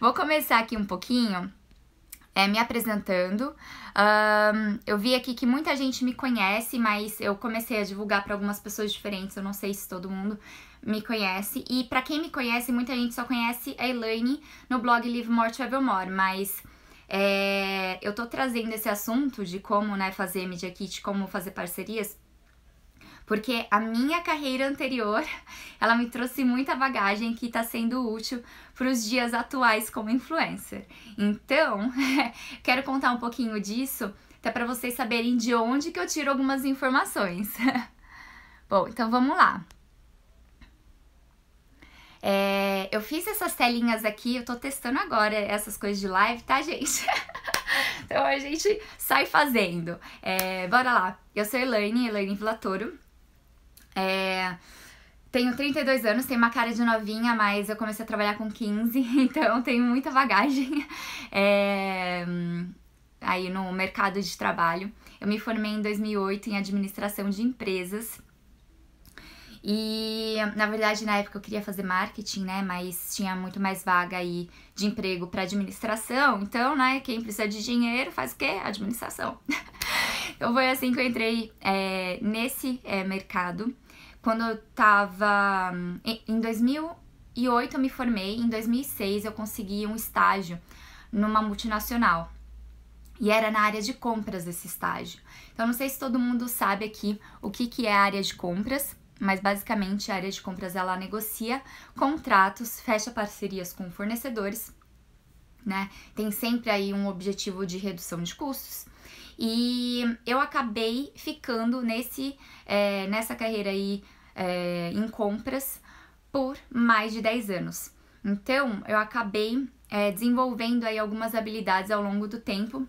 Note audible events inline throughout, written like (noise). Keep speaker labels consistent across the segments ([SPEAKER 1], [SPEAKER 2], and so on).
[SPEAKER 1] Vou começar aqui um pouquinho é, me apresentando. Um, eu vi aqui que muita gente me conhece, mas eu comecei a divulgar para algumas pessoas diferentes, eu não sei se todo mundo me conhece. E para quem me conhece, muita gente só conhece a Elaine no blog Live More Travel More, mas é, eu tô trazendo esse assunto de como né, fazer Media Kit, como fazer parcerias porque a minha carreira anterior, (laughs) ela me trouxe muita bagagem que está sendo útil para os dias atuais como influencer. Então, (laughs) quero contar um pouquinho disso, até para vocês saberem de onde que eu tiro algumas informações. (laughs) Bom, então vamos lá. É, eu fiz essas telinhas aqui, eu tô testando agora essas coisas de live, tá, gente? então a gente sai fazendo. É, bora lá. Eu sou Elaine, Elaine Vilatoro. É, tenho 32 anos, tenho uma cara de novinha, mas eu comecei a trabalhar com 15, (laughs) então tenho muita bagagem é, aí no mercado de trabalho. Eu me formei em 2008 em administração de empresas. E, na verdade, na época eu queria fazer marketing, né? Mas tinha muito mais vaga aí de emprego para administração. Então, né, quem precisa de dinheiro faz o quê? Administração. (laughs) então foi assim que eu entrei é, nesse é, mercado quando eu tava. Hum, em 2008 eu me formei, em 2006 eu consegui um estágio numa multinacional. E era na área de compras esse estágio. Então, não sei se todo mundo sabe aqui o que, que é a área de compras, mas basicamente a área de compras ela negocia contratos, fecha parcerias com fornecedores, né? Tem sempre aí um objetivo de redução de custos. E eu acabei ficando nesse, é, nessa carreira aí é, em compras por mais de 10 anos. Então, eu acabei é, desenvolvendo aí algumas habilidades ao longo do tempo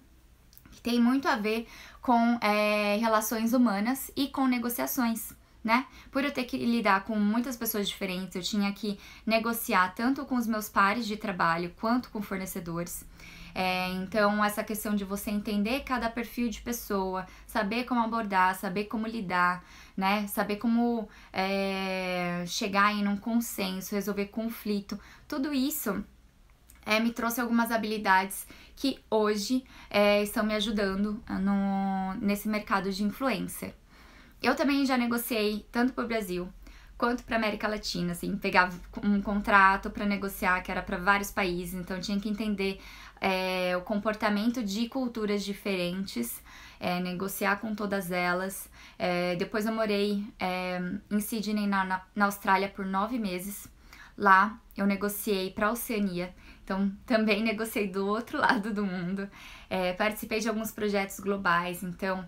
[SPEAKER 1] que tem muito a ver com é, relações humanas e com negociações. Né? Por eu ter que lidar com muitas pessoas diferentes, eu tinha que negociar tanto com os meus pares de trabalho quanto com fornecedores. É, então, essa questão de você entender cada perfil de pessoa, saber como abordar, saber como lidar, né? Saber como é, chegar em um consenso, resolver conflito, tudo isso. É, me trouxe algumas habilidades que hoje é, estão me ajudando no, nesse mercado de influencer. Eu também já negociei tanto para o Brasil quanto para América Latina, assim, pegava um contrato para negociar que era para vários países, então tinha que entender é, o comportamento de culturas diferentes, é, negociar com todas elas. É, depois eu morei é, em Sydney, na, na, Austrália, por nove meses. Lá eu negociei para a Oceania, então também negociei do outro (laughs) lado do mundo. É, participei de alguns projetos globais, então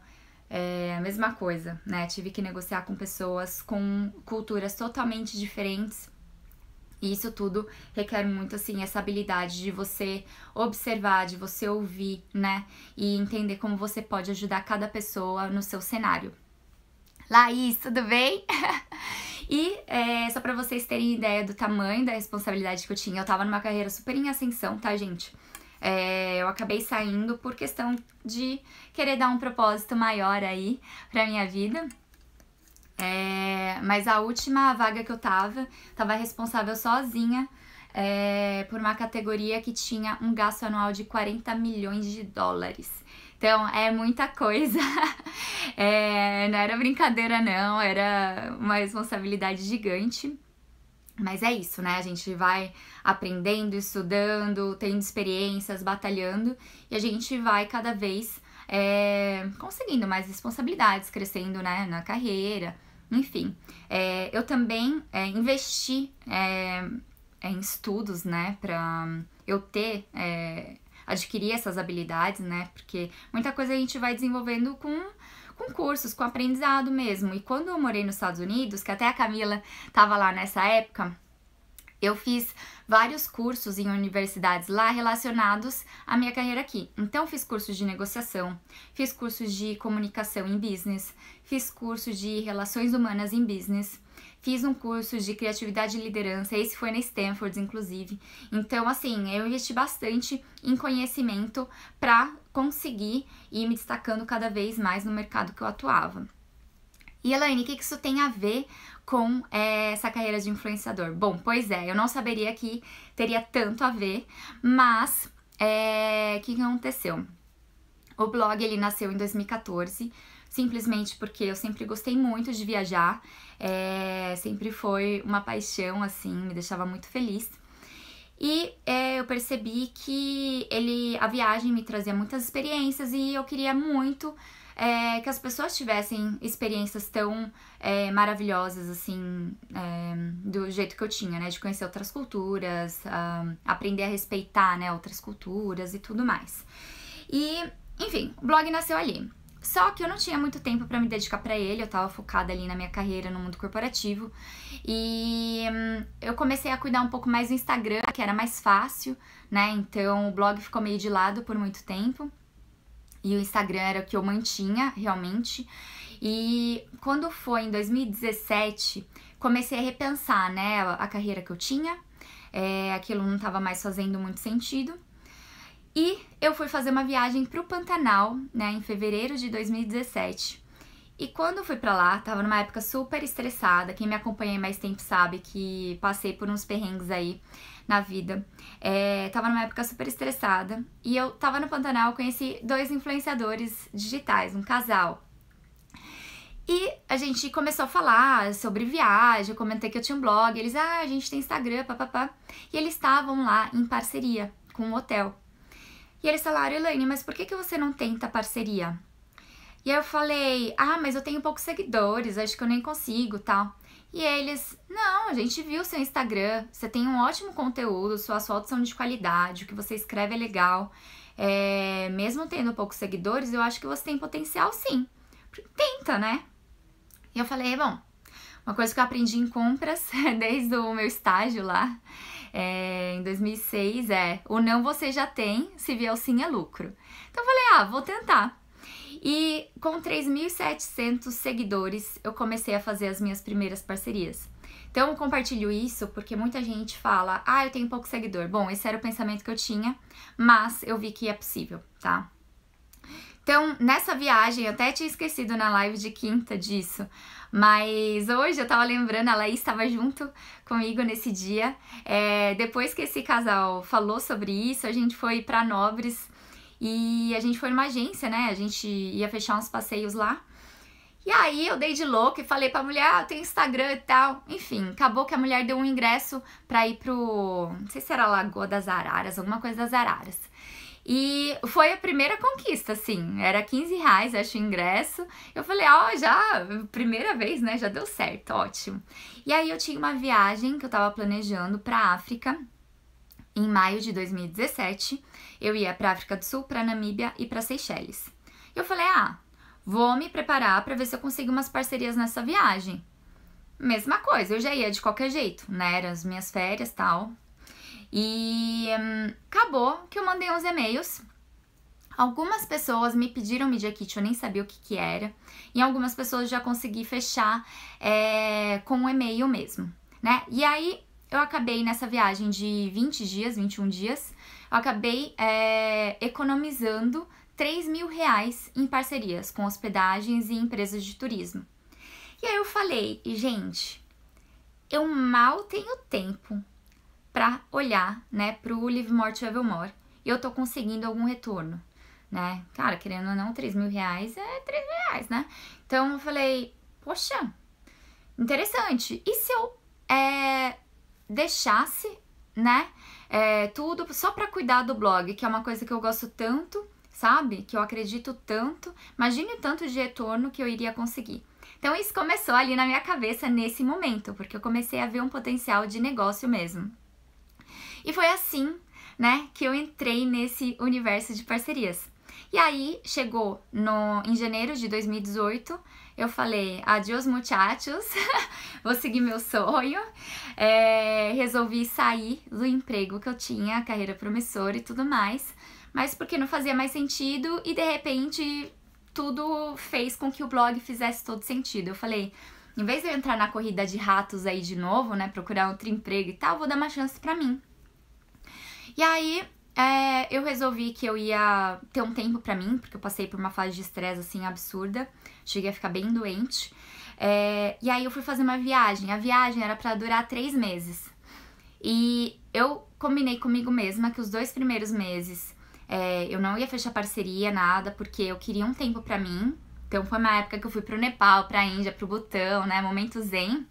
[SPEAKER 1] é a mesma coisa, né? Tive que negociar com pessoas com culturas totalmente diferentes e isso tudo requer muito, assim, essa habilidade de você observar, de você ouvir, né? E entender como você pode ajudar cada pessoa no seu cenário. Laís, tudo bem? (laughs) e é, só para vocês terem ideia do tamanho da responsabilidade que eu tinha, eu tava numa carreira super em ascensão, tá, gente? É, eu acabei saindo por questão de querer dar um propósito maior aí pra minha vida. É, mas a última vaga que eu tava, tava responsável sozinha é, por uma categoria que tinha um gasto anual de 40 milhões de dólares. Então é muita coisa. (laughs) É, não era brincadeira, não, era uma responsabilidade gigante. Mas é isso, né? A gente vai aprendendo, estudando, tendo experiências, batalhando e a gente vai cada vez é, conseguindo mais responsabilidades, crescendo né, na carreira, enfim, é, eu também é, investi é, em estudos, né, para eu ter, é, adquirir essas habilidades, né, porque muita coisa a gente vai desenvolvendo com com cursos, com aprendizado mesmo. E quando eu morei nos Estados Unidos, que até a Camila tava lá nessa época, eu fiz vários cursos em universidades lá relacionados à minha carreira aqui. Então, fiz cursos de negociação, fiz cursos de comunicação em business, fiz curso de relações humanas em business, fiz um curso de criatividade e liderança. Esse foi na Stanford, inclusive. Então, assim, eu investi bastante em conhecimento para conseguir ir me destacando cada vez mais no mercado que eu atuava. E Elaine, o que isso tem a ver com é, essa carreira de influenciador? Bom, pois é, eu não saberia que teria tanto a ver, mas o é, que aconteceu? O blog ele nasceu em 2014 simplesmente porque eu sempre gostei muito de viajar, é, sempre foi uma paixão, assim, me deixava muito feliz. E é, eu percebi que ele, a viagem me trazia muitas experiências e eu queria muito é, que as pessoas tivessem experiências tão é, maravilhosas, assim, é, do jeito que eu tinha, né? De conhecer outras culturas, aprender a respeitar, né? Outras culturas e tudo mais. E, enfim, o blog nasceu ali. Só que eu não tinha muito tempo para me dedicar para ele, eu tava focada ali na minha carreira no mundo corporativo. E hum, eu comecei a cuidar um pouco mais do Instagram, que era mais fácil, né? Então o blog ficou meio de lado por muito tempo. E o Instagram era o que eu mantinha realmente. E quando foi em 2017, comecei a repensar, né, a carreira que eu tinha. É, aquilo não estava mais fazendo muito sentido. E eu fui fazer uma viagem para o Pantanal, né, em fevereiro de 2017. E quando fui para lá, tava numa época super estressada. Quem me acompanha mais tempo sabe que passei por uns perrengues aí na vida. É, tava numa época super estressada e eu tava no Pantanal, conheci dois influenciadores digitais, um casal. E a gente começou a falar sobre viagem, eu comentei que eu tinha um blog, eles, ah, a gente tem Instagram, papapá. E eles estavam lá em parceria com um hotel. E eles falaram, Elaine, mas por que, que você não tenta parceria? E aí eu falei, ah, mas eu tenho poucos seguidores, acho que eu nem consigo, tal. E eles, não, a gente viu seu Instagram, você tem um ótimo conteúdo, suas fotos são de qualidade, o que você escreve é legal. É, mesmo tendo poucos seguidores, eu acho que você tem potencial sim. Tenta, né? E eu falei, bom, uma coisa que eu aprendi em compras (laughs) desde o meu estágio lá é, em 2006 é: o não você já tem, se vier o sim é lucro. Então eu falei, ah, vou tentar. E com 3.700 seguidores, eu comecei a fazer as minhas primeiras parcerias. Então, eu compartilho isso porque muita gente fala: ah, eu tenho pouco seguidor. Bom, esse era o pensamento que eu tinha, mas eu vi que é possível, tá? Então, nessa viagem, eu até tinha esquecido na live de quinta disso, mas hoje eu tava lembrando, a Laís estava junto comigo nesse dia. É, depois que esse casal falou sobre isso, a gente foi para Nobres e a gente foi numa agência, né? A gente ia fechar uns passeios lá. E aí eu dei de louco e falei pra mulher, ah, tem Instagram e tal. Enfim, acabou que a mulher deu um ingresso pra ir pro. Não sei se era Lagoa das Araras, alguma coisa das Araras. E foi a primeira conquista, assim. Era 15 reais, acho, o ingresso. Eu falei, ó, oh, já, primeira vez, né? Já deu certo, ótimo. E aí eu tinha uma viagem que eu tava planejando pra África em maio de 2017. Eu ia para África do Sul, para Namíbia e para Seychelles. Eu falei: "Ah, vou me preparar para ver se eu consigo umas parcerias nessa viagem". Mesma coisa, eu já ia de qualquer jeito, né? Eram as minhas férias, tal. E hum, acabou que eu mandei uns e-mails. Algumas pessoas me pediram Media Kit, eu nem sabia o que, que era. E algumas pessoas já consegui fechar é, com o um e-mail mesmo, né? E aí eu acabei nessa viagem de 20 dias, 21 dias, eu acabei é, economizando 3 mil reais em parcerias com hospedagens e empresas de turismo. E aí eu falei, gente, eu mal tenho tempo para olhar, né, pro Live More Travel More e eu tô conseguindo algum retorno, né? Cara, querendo ou não, 3 mil reais é 3 mil reais, né? Então eu falei, poxa, interessante. E se eu é, deixasse né? É, tudo só para cuidar do blog, que é uma coisa que eu gosto tanto, sabe? Que eu acredito tanto. Imagine o tanto de retorno que eu iria conseguir. Então isso começou ali na minha cabeça nesse momento, porque eu comecei a ver um potencial de negócio mesmo. E foi assim, né, que eu entrei nesse universo de parcerias. E aí chegou no, em janeiro de 2018, eu falei, adios muchachos, (laughs) vou seguir meu sonho. É, resolvi sair do emprego que eu tinha, carreira promissora e tudo mais, mas porque não fazia mais sentido e de repente tudo fez com que o blog fizesse todo sentido. Eu falei, em vez de eu entrar na corrida de ratos aí de novo, né, procurar outro emprego e tal, vou dar uma chance para mim. E aí é, eu resolvi que eu ia ter um tempo para mim, porque eu passei por uma fase de estresse assim absurda, cheguei a ficar bem doente. É, e aí eu fui fazer uma viagem. A viagem era para durar três meses. E eu combinei comigo mesma que os dois primeiros meses é, eu não ia fechar parceria, nada, porque eu queria um tempo para mim. Então foi uma época que eu fui pro Nepal, pra Índia, pro Butão, né? Momento zen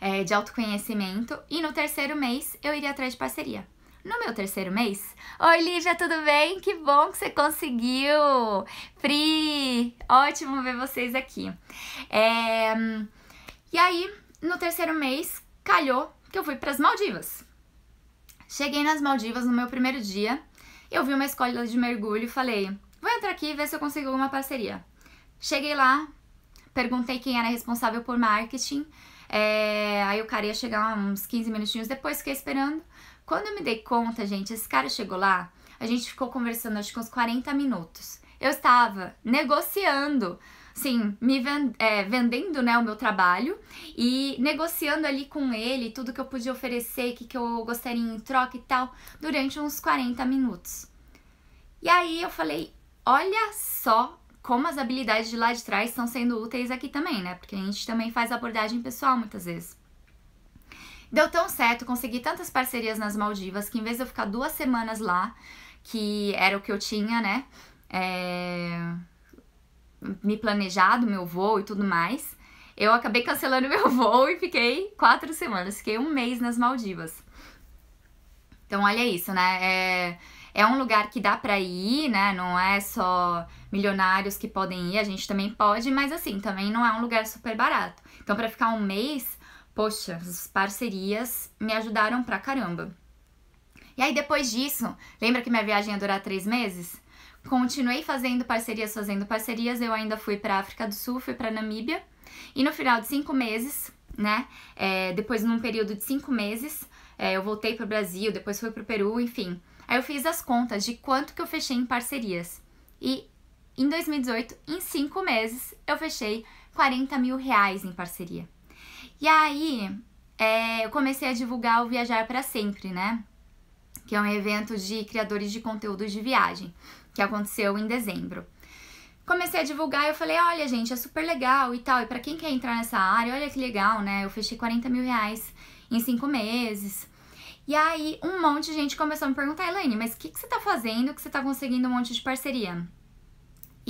[SPEAKER 1] é, de autoconhecimento. E no terceiro mês eu iria atrás de parceria no meu terceiro mês. Oi, Lívia, tudo bem? Que bom que você conseguiu! Pri, ótimo ver vocês aqui. É... E aí, no terceiro mês, calhou que eu fui para as Maldivas. Cheguei nas Maldivas no meu primeiro dia, eu vi uma escola de mergulho e falei: vou entrar aqui e ver se eu consigo alguma parceria. Cheguei lá, perguntei quem era responsável por marketing. É, aí o cara ia chegar uns 15 minutinhos depois, fiquei esperando. Quando eu me dei conta, gente, esse cara chegou lá, a gente ficou conversando acho que uns 40 minutos. Eu estava negociando, assim, me vend é, vendendo né, o meu trabalho e negociando ali com ele tudo que eu podia oferecer, o que, que eu gostaria em troca e tal, durante uns 40 minutos. E aí eu falei, olha só como as habilidades de lá de trás estão sendo úteis aqui também, né? Porque a gente também faz abordagem pessoal muitas vezes. Deu tão certo, consegui tantas parcerias nas Maldivas que em vez de eu ficar duas semanas lá, que era o que eu tinha, né? É... Me planejado, meu voo e tudo mais. Eu acabei cancelando (laughs) meu voo e fiquei quatro semanas, fiquei um mês nas Maldivas. Então, olha isso, né? É, é um lugar que dá pra ir, né? Não é só milionários que podem ir, a gente também pode, mas assim, também não é um lugar super barato. Então, para ficar um mês, poxa, as parcerias me ajudaram pra caramba. E aí depois disso, lembra que minha viagem ia durar três meses? Continuei fazendo parcerias, fazendo parcerias. Eu ainda fui para África do Sul, fui para Namíbia. E no final de cinco meses, né? É, depois, num período de cinco meses, é, eu voltei para o Brasil, depois fui para o Peru, enfim. Aí eu fiz as contas de quanto que eu fechei em parcerias. E em 2018, em cinco meses, eu fechei 40 mil reais em parceria. E aí é, eu comecei a divulgar o Viajar para Sempre, né? Que é um evento de criadores de conteúdos de viagem, que aconteceu em dezembro. Comecei a divulgar e eu falei, olha gente, é super legal e tal. E para quem quer entrar nessa área, olha que legal, né? Eu fechei 40 mil reais em cinco meses. E aí um monte de gente começou a me perguntar, Elaine, mas o que, que você tá fazendo que você tá conseguindo um monte de parceria?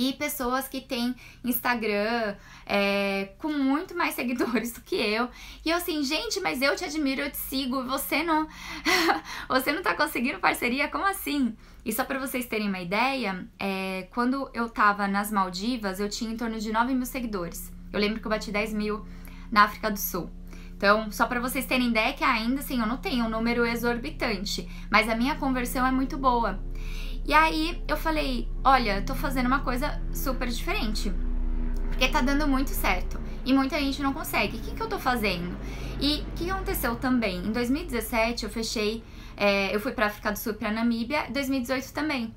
[SPEAKER 1] E pessoas que têm Instagram é, com muito mais (laughs) seguidores do que eu. E eu assim, gente, mas eu te admiro, eu te sigo, você não. (laughs) você não tá conseguindo parceria? Como assim? E só para vocês terem uma ideia, é, quando eu tava nas Maldivas, eu tinha em torno de 9 mil seguidores. Eu lembro que eu bati 10 mil na África do Sul. Então, só para vocês terem ideia que ainda assim eu não tenho um número exorbitante, mas a minha conversão é muito boa. E aí eu falei: olha, tô fazendo uma coisa super diferente. Porque tá dando muito certo. E muita gente não consegue. O que, que eu tô fazendo? E o que aconteceu também? Em 2017 eu fechei, é, eu fui pra África do Sul pra Namíbia, 2018 também.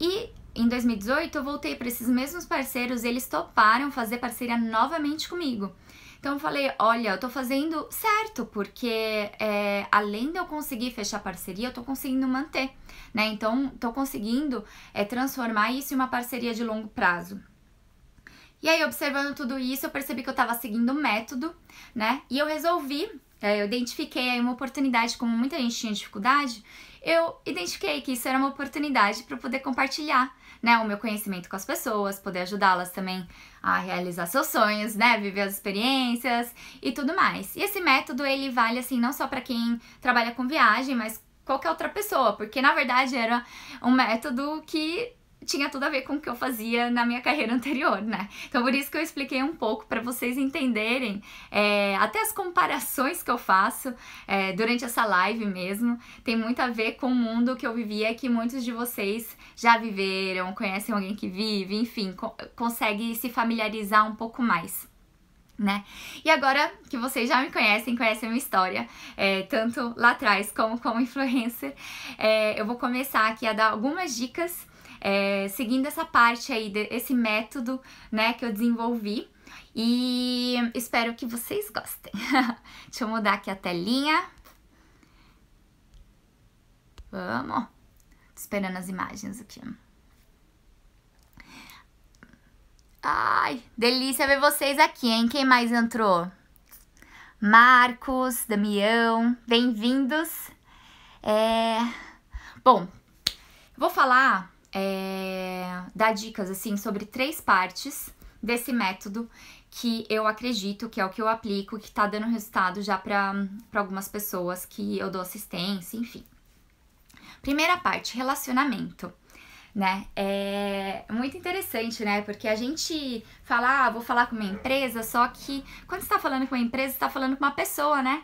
[SPEAKER 1] E em 2018 eu voltei para esses mesmos parceiros e eles toparam fazer parceria novamente comigo. Então eu falei, olha, eu tô fazendo certo, porque é, além de eu conseguir fechar parceria, eu tô conseguindo manter, né? Então, tô conseguindo é, transformar isso em uma parceria de longo prazo. E aí, observando tudo isso, eu percebi que eu tava seguindo o método, né? E eu resolvi, é, eu identifiquei aí uma oportunidade, como muita gente tinha dificuldade, eu identifiquei que isso era uma oportunidade para poder compartilhar né, o meu conhecimento com as pessoas, poder ajudá-las também a realizar seus sonhos, né, viver as experiências e tudo mais. E esse método ele vale assim não só para quem trabalha com viagem, mas qualquer outra pessoa, porque na verdade era um método que tinha tudo a ver com o que eu fazia na minha carreira anterior, né? Então por isso que eu expliquei um pouco para vocês entenderem é, até as comparações que eu faço é, durante essa live mesmo. Tem muito a ver com o mundo que eu vivia que muitos de vocês já viveram, conhecem alguém que vive, enfim, co consegue se familiarizar um pouco mais. Né? E agora que vocês já me conhecem, conhecem a minha história, é, tanto lá atrás como como influencer, é, eu vou começar aqui a dar algumas dicas é, seguindo essa parte aí, esse método, né, que eu desenvolvi. E espero que vocês gostem. (laughs) Deixa eu mudar aqui a telinha. Vamos. Tô esperando as imagens aqui. Ai, delícia ver vocês aqui, hein? Quem mais entrou? Marcos, Damião, bem-vindos. É... Bom, vou falar é, dar dicas assim sobre três partes desse método que eu acredito que é o que eu aplico, que tá dando resultado já para algumas pessoas que eu dou assistência, enfim. Primeira parte, relacionamento né? É muito interessante, né? Porque a gente fala, ah, vou falar com uma empresa, só que quando você tá falando com uma empresa, você tá falando com uma pessoa, né?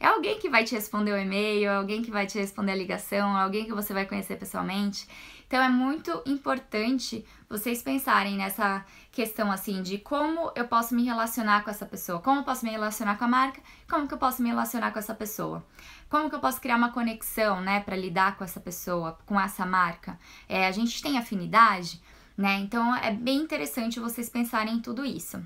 [SPEAKER 1] É alguém que vai te responder o e-mail, é alguém que vai te responder a ligação, é alguém que você vai conhecer pessoalmente. Então é muito importante vocês pensarem nessa questão assim de como eu posso me relacionar com essa pessoa, como eu posso me relacionar com a marca, como que eu posso me relacionar com essa pessoa. Como que eu posso criar uma conexão, né, para lidar com essa pessoa, com essa marca? É, a gente tem afinidade, né? Então é bem interessante vocês pensarem em tudo isso.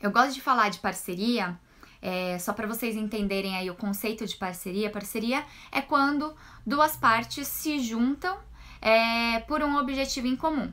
[SPEAKER 1] Eu gosto de falar de parceria, é, só para vocês entenderem aí o conceito de parceria. Parceria é quando duas partes se juntam é, por um objetivo em comum,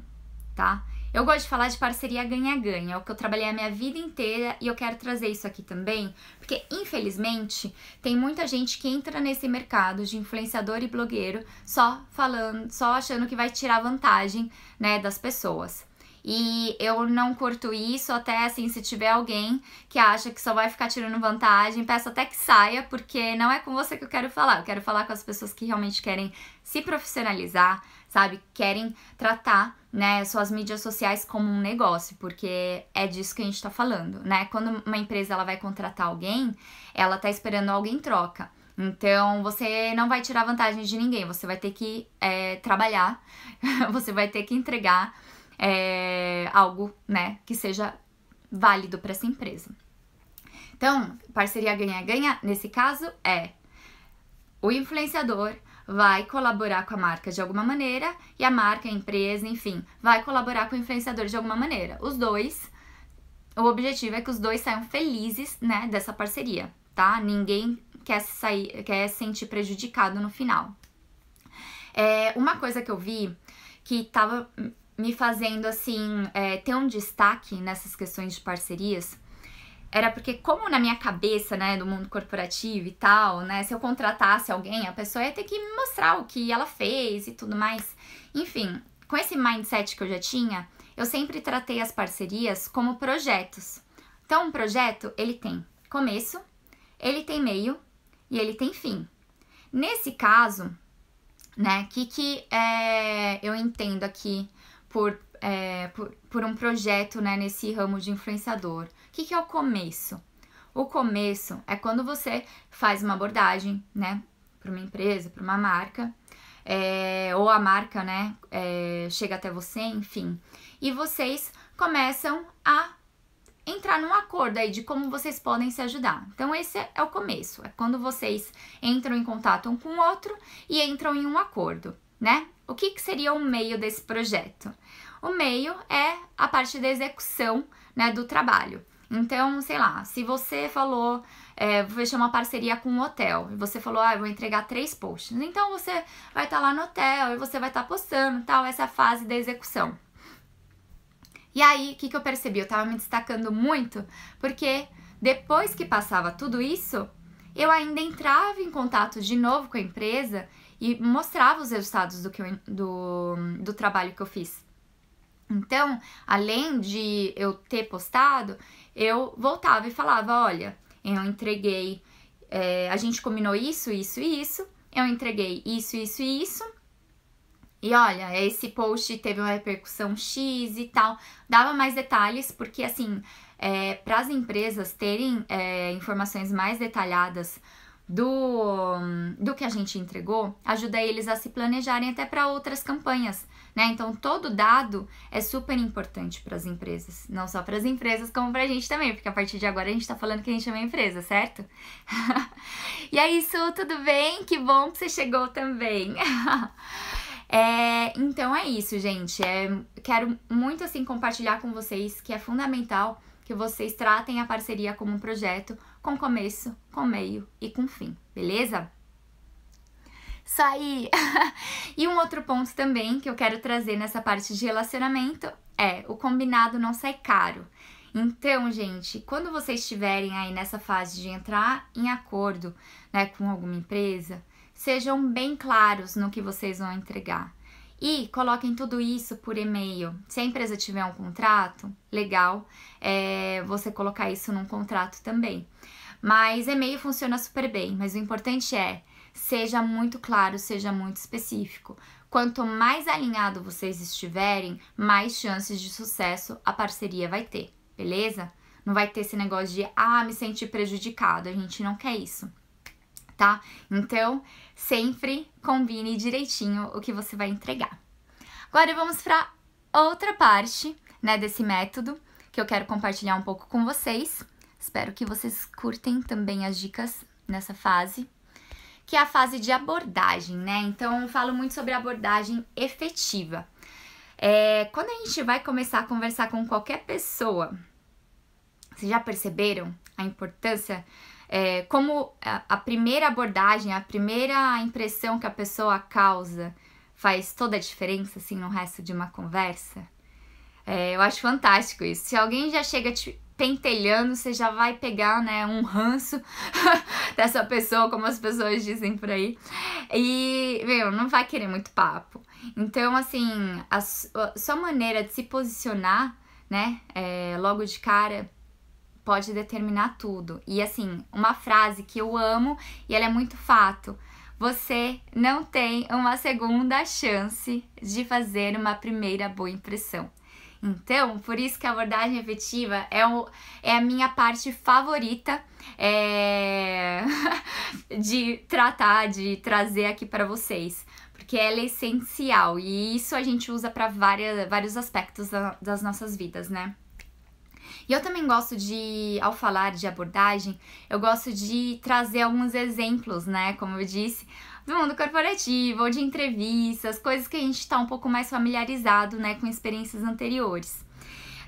[SPEAKER 1] tá? Eu gosto de falar de parceria ganha-ganha, é o que eu trabalhei a minha vida inteira e eu quero trazer isso aqui também, porque infelizmente tem muita gente que entra nesse mercado de influenciador e blogueiro só falando, só achando que vai tirar vantagem, né, das pessoas. E eu não curto isso, até assim, se tiver alguém que acha que só vai ficar tirando vantagem, peço até que saia, porque não é com você que eu quero falar. Eu quero falar com as pessoas que realmente querem se profissionalizar, sabe? Querem tratar, né, suas mídias sociais como um negócio, porque é disso que a gente está falando, né? Quando uma empresa ela vai contratar alguém, ela tá esperando alguém em troca. Então, você não vai tirar vantagem de ninguém, você vai ter que é, trabalhar, (laughs) você vai ter que entregar é, algo, né, que seja válido para essa empresa. Então, parceria ganha-ganha, nesse caso, é o influenciador vai colaborar com a marca de alguma maneira e a marca, a empresa, enfim, vai colaborar com o influenciador de alguma maneira. Os dois, o objetivo é que os dois saiam felizes, né, dessa parceria, tá? Ninguém quer se sair, quer se sentir prejudicado no final. É, uma coisa que eu vi que tava me fazendo assim é, ter um destaque nessas questões de parcerias era porque, como na minha cabeça, né, do mundo corporativo e tal, né, se eu contratasse alguém, a pessoa ia ter que me mostrar o que ela fez e tudo mais. Enfim, com esse mindset que eu já tinha, eu sempre tratei as parcerias como projetos. Então, um projeto, ele tem começo, ele tem meio e ele tem fim. Nesse caso, né, o que, que é, eu entendo aqui por, é, por, por um projeto né, nesse ramo de influenciador? que, que é o começo? O começo é quando você faz uma abordagem, né, para uma empresa, para uma marca, é, ou a marca, né, é, chega até você, enfim, e vocês começam a entrar num acordo aí de como vocês podem se ajudar. Então, esse é o começo, é quando vocês entram em contato um com o outro e entram em um acordo, né? O que, que seria o meio desse projeto? O meio é a parte da execução né, do trabalho. Então, sei lá, se você falou, é, vou fechar uma parceria com um hotel, e você falou, ah, eu vou entregar três posts. Então você vai estar tá lá no hotel e você vai estar tá postando tal, essa é a fase da execução. E aí, o que, que eu percebi? Eu tava me destacando muito, porque depois que passava tudo isso, eu ainda entrava em contato de novo com a empresa e mostrava os resultados do, que eu, do, do trabalho que eu fiz. Então, além de eu ter postado, eu voltava e falava: olha, eu entreguei, é, a gente combinou isso, isso e isso, eu entreguei isso, isso e isso. E olha, esse post teve uma repercussão X e tal. Dava mais detalhes, porque assim, é, para as empresas terem é, informações mais detalhadas do, do que a gente entregou, ajuda eles a se planejarem até para outras campanhas. Né? Então, todo dado é super importante para as empresas. Não só para as empresas, como para a gente também, porque a partir de agora a gente está falando que a gente é uma empresa, certo? (laughs) e é isso, tudo bem? Que bom que você chegou também. (laughs) é, então é isso, gente. É, quero muito assim compartilhar com vocês que é fundamental que vocês tratem a parceria como um projeto com começo, com meio e com fim, beleza? sair. (laughs) e um outro ponto também que eu quero trazer nessa parte de relacionamento é o combinado não sai caro. Então, gente, quando vocês estiverem aí nessa fase de entrar em acordo né, com alguma empresa, sejam bem claros no que vocês vão entregar. E coloquem tudo isso por e-mail. Se a empresa tiver um contrato, legal é você colocar isso num contrato também. Mas e-mail funciona super bem, mas o importante é seja muito claro, seja muito específico. Quanto mais alinhado vocês estiverem, mais chances de sucesso a parceria vai ter, beleza? Não vai ter esse negócio de, ah, me senti prejudicado, a gente não quer isso, tá? Então, sempre combine direitinho o que você vai entregar. Agora vamos para outra parte, né, desse método que eu quero compartilhar um pouco com vocês. Espero que vocês curtem também as dicas nessa fase que é a fase de abordagem, né? Então, falo muito sobre abordagem efetiva. É, quando a gente vai começar a conversar com qualquer pessoa, vocês já perceberam a importância? É, como a, a primeira abordagem, a primeira impressão que a pessoa causa faz toda a diferença, assim, no resto de uma conversa? É, eu acho fantástico isso. Se alguém já chega te, pentelhando, você já vai pegar, né, um ranço (laughs) dessa pessoa, como as pessoas dizem por aí. E, meu, não vai querer muito papo. Então, assim, a sua maneira de se posicionar, né, é, logo de cara, pode determinar tudo. E, assim, uma frase que eu amo e ela é muito fato. Você não tem uma segunda chance de fazer uma primeira boa impressão. Então, por isso que a abordagem efetiva é, o, é a minha parte favorita é, (laughs) de tratar, de trazer aqui para vocês, porque ela é essencial e isso a gente usa para vários aspectos da, das nossas vidas, né? E eu também gosto de, ao falar de abordagem, eu gosto de trazer alguns exemplos, né? Como eu disse, do mundo corporativo ou de entrevistas, coisas que a gente está um pouco mais familiarizado, né, com experiências anteriores.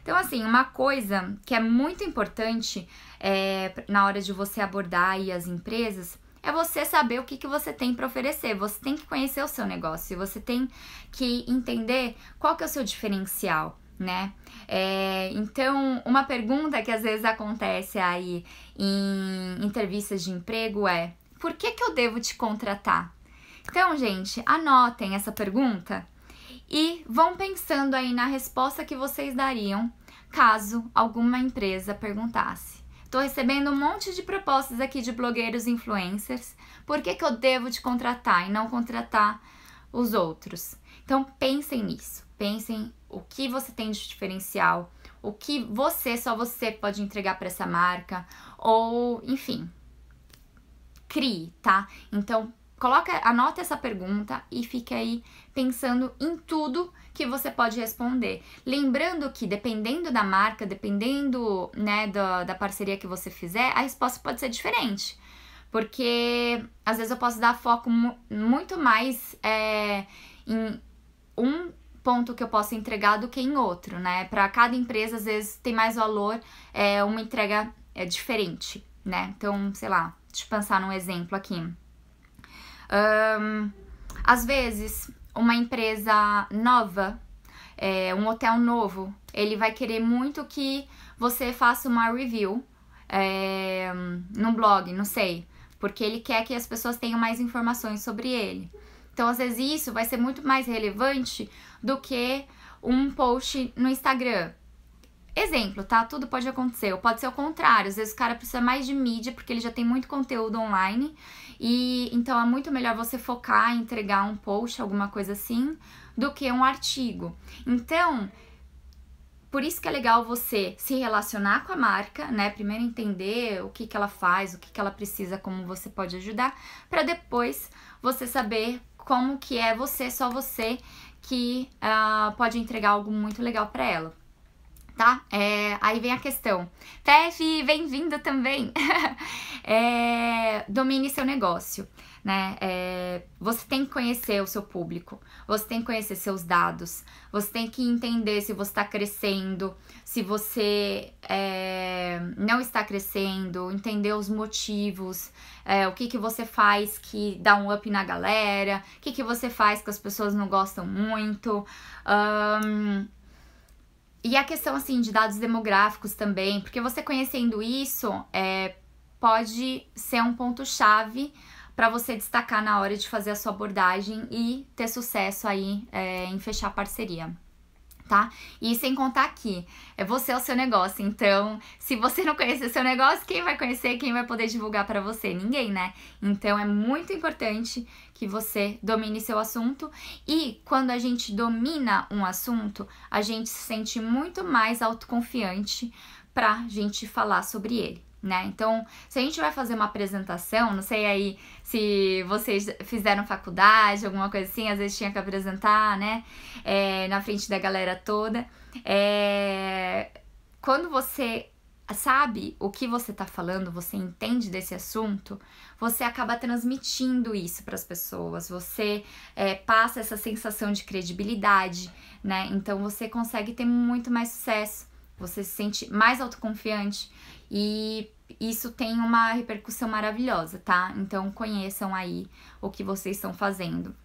[SPEAKER 1] Então, assim, uma coisa que é muito importante é, na hora de você abordar as empresas é você saber o que, que você tem para oferecer. Você tem que conhecer o seu negócio, você tem que entender qual que é o seu diferencial, né? É, então, uma pergunta que às vezes acontece aí em entrevistas de emprego é: por que, que eu devo te contratar? Então, gente, anotem essa pergunta e vão pensando aí na resposta que vocês dariam caso alguma empresa perguntasse. Estou recebendo um monte de propostas aqui de blogueiros influencers. Por que, que eu devo te contratar e não contratar os outros? Então pensem nisso. Pensem o que você tem de diferencial, o que você, só você pode entregar para essa marca, ou enfim, crie, tá? Então, coloca, anota essa pergunta e fique aí pensando em tudo que você pode responder. Lembrando que dependendo da marca, dependendo, né, da, da parceria que você fizer, a resposta pode ser diferente. Porque às vezes eu posso dar foco muito mais é, em um ponto que eu posso entregar do que em outro, né? Para cada empresa, às vezes, tem mais valor é, uma entrega é, diferente, né? Então, sei lá, Deixa eu pensar num exemplo aqui. Um, às vezes, uma empresa nova, é, um hotel novo, ele vai querer muito que você faça uma review é, num blog, não sei, porque ele quer que as pessoas tenham mais informações sobre ele. Então, às vezes, isso vai ser muito mais relevante do que um post no Instagram. Exemplo, tá? Tudo pode acontecer. Ou pode ser o contrário. Às vezes o cara precisa mais de mídia porque ele já tem muito conteúdo online. E então é muito melhor você focar em entregar um post, alguma coisa assim, do que um artigo. Então, por isso que é legal você se relacionar com a marca, né? Primeiro entender o que, que ela faz, o que, que ela precisa, como você pode ajudar, para depois você saber como que é você, só você, que uh, pode entregar algo muito legal para ela tá? É, aí vem a questão. Tef, bem-vindo também! (laughs) é, domine seu negócio, né? É, você tem que conhecer o seu público, você tem que conhecer seus dados, você tem que entender se você está crescendo, se você é, não está crescendo, entender os motivos, é, o que, que você faz que dá um up na galera, o que, que você faz que as pessoas não gostam muito. Um, e a questão, assim, de dados demográficos também, porque você conhecendo isso é, pode ser um ponto-chave para você destacar na hora de fazer a sua abordagem e ter sucesso aí é, em fechar parceria tá? E sem contar que é você é o seu negócio. Então, se você não conhecer seu negócio, quem vai conhecer? Quem vai poder divulgar para você? Ninguém, né? Então, é muito importante que você domine seu assunto. E quando a gente domina um assunto, a gente se sente muito mais autoconfiante para gente falar sobre ele né? Então, se a gente vai fazer uma apresentação, não sei aí se vocês fizeram faculdade, alguma coisa assim, às vezes tinha que apresentar, né? É, na frente da galera toda. É, quando você sabe o que você está falando, você entende desse assunto, você acaba transmitindo isso para as pessoas, você é, passa essa sensação de credibilidade, né? Então você consegue ter muito mais sucesso, você se sente mais autoconfiante e isso tem uma repercussão maravilhosa, tá? Então conheçam aí o que vocês estão fazendo.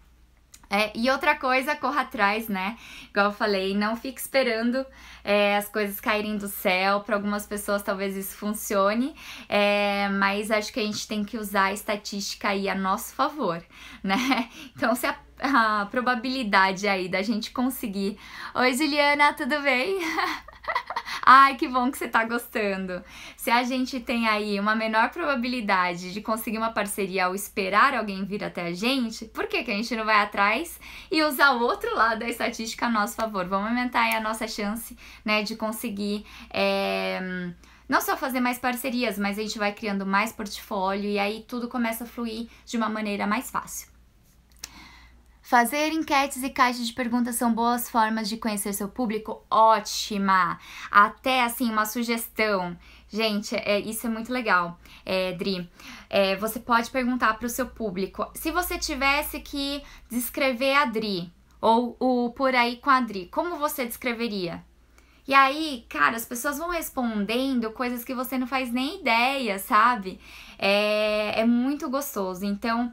[SPEAKER 1] É, e outra coisa, corra atrás, né? Igual eu falei, não fique esperando é, as coisas caírem do céu. Para algumas pessoas talvez isso funcione, é, mas acho que a gente tem que usar a estatística aí a nosso favor, (laughs) né? Então, se a, a probabilidade aí da gente conseguir. Oi, Juliana, tudo bem? (laughs) Ai, que bom que você tá gostando. Se a gente tem aí uma menor probabilidade de conseguir uma parceria ao esperar alguém vir até a gente, por que, que a gente não vai atrás e usar o outro lado da estatística a nosso favor? Vamos aumentar aí a nossa chance, né, de conseguir. É não só fazer mais parcerias, mas a gente vai criando mais portfólio e aí tudo começa a fluir de uma maneira mais fácil. Fazer enquetes e caixas de perguntas são boas formas de conhecer seu público? Ótima! Até assim, uma sugestão. Gente, é, isso é muito legal, é, Dri. É, você pode perguntar para o seu público. Se você tivesse que descrever a Dri, ou o por aí com a Dri, como você descreveria? E aí, cara, as pessoas vão respondendo coisas que você não faz nem ideia, sabe? É, é muito gostoso. Então,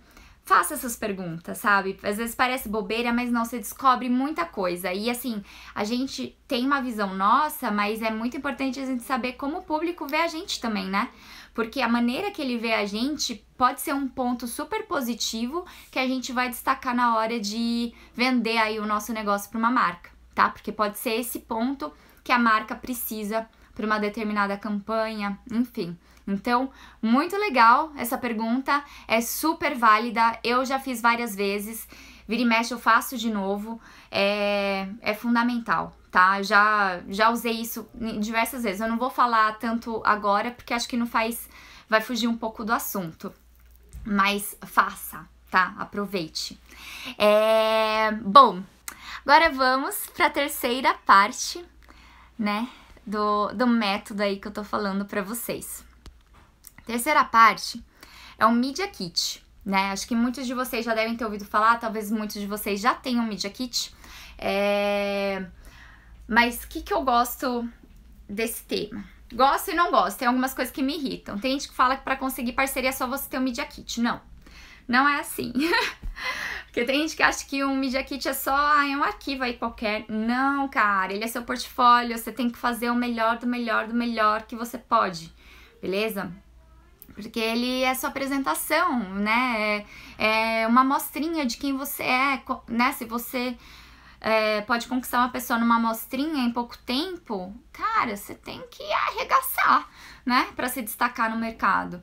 [SPEAKER 1] faça essas perguntas, sabe? Às vezes parece bobeira, mas não, você descobre muita coisa. E assim, a gente tem uma visão nossa, mas é muito importante a gente saber como o público vê a gente também, né? Porque a maneira que ele vê a gente pode ser um ponto super positivo que a gente vai destacar na hora de vender aí o nosso negócio para uma marca, tá? Porque pode ser esse ponto que a marca precisa para uma determinada campanha, enfim. Então, muito legal essa pergunta, é super válida, eu já fiz várias vezes, vira e mexe eu faço de novo, é, é fundamental, tá? já, já usei isso diversas vezes, eu não vou falar tanto agora, porque acho que não faz, vai fugir um pouco do assunto, mas faça, tá? Aproveite. É, bom, agora vamos para a terceira parte, né? do, do método aí que eu tô falando para vocês. Terceira parte é o Media Kit, né? Acho que muitos de vocês já devem ter ouvido falar, talvez muitos de vocês já tenham Media Kit. É... Mas o que, que eu gosto desse tema? Gosto e não gosto, tem algumas coisas que me irritam. Tem gente que fala que para conseguir parceria é só você ter o Media Kit. Não. Não é assim. (laughs) Porque tem gente que acha que um Media Kit é só ah, é um arquivo aí qualquer. Não, cara, ele é seu portfólio, você tem que fazer o melhor do melhor do melhor que você pode, beleza? Porque ele é sua apresentação, né? É, é uma mostrinha de quem você é, né? Se você é, pode conquistar uma pessoa numa mostrinha em pouco tempo, cara, você tem que arregaçar, né? Para se destacar no mercado.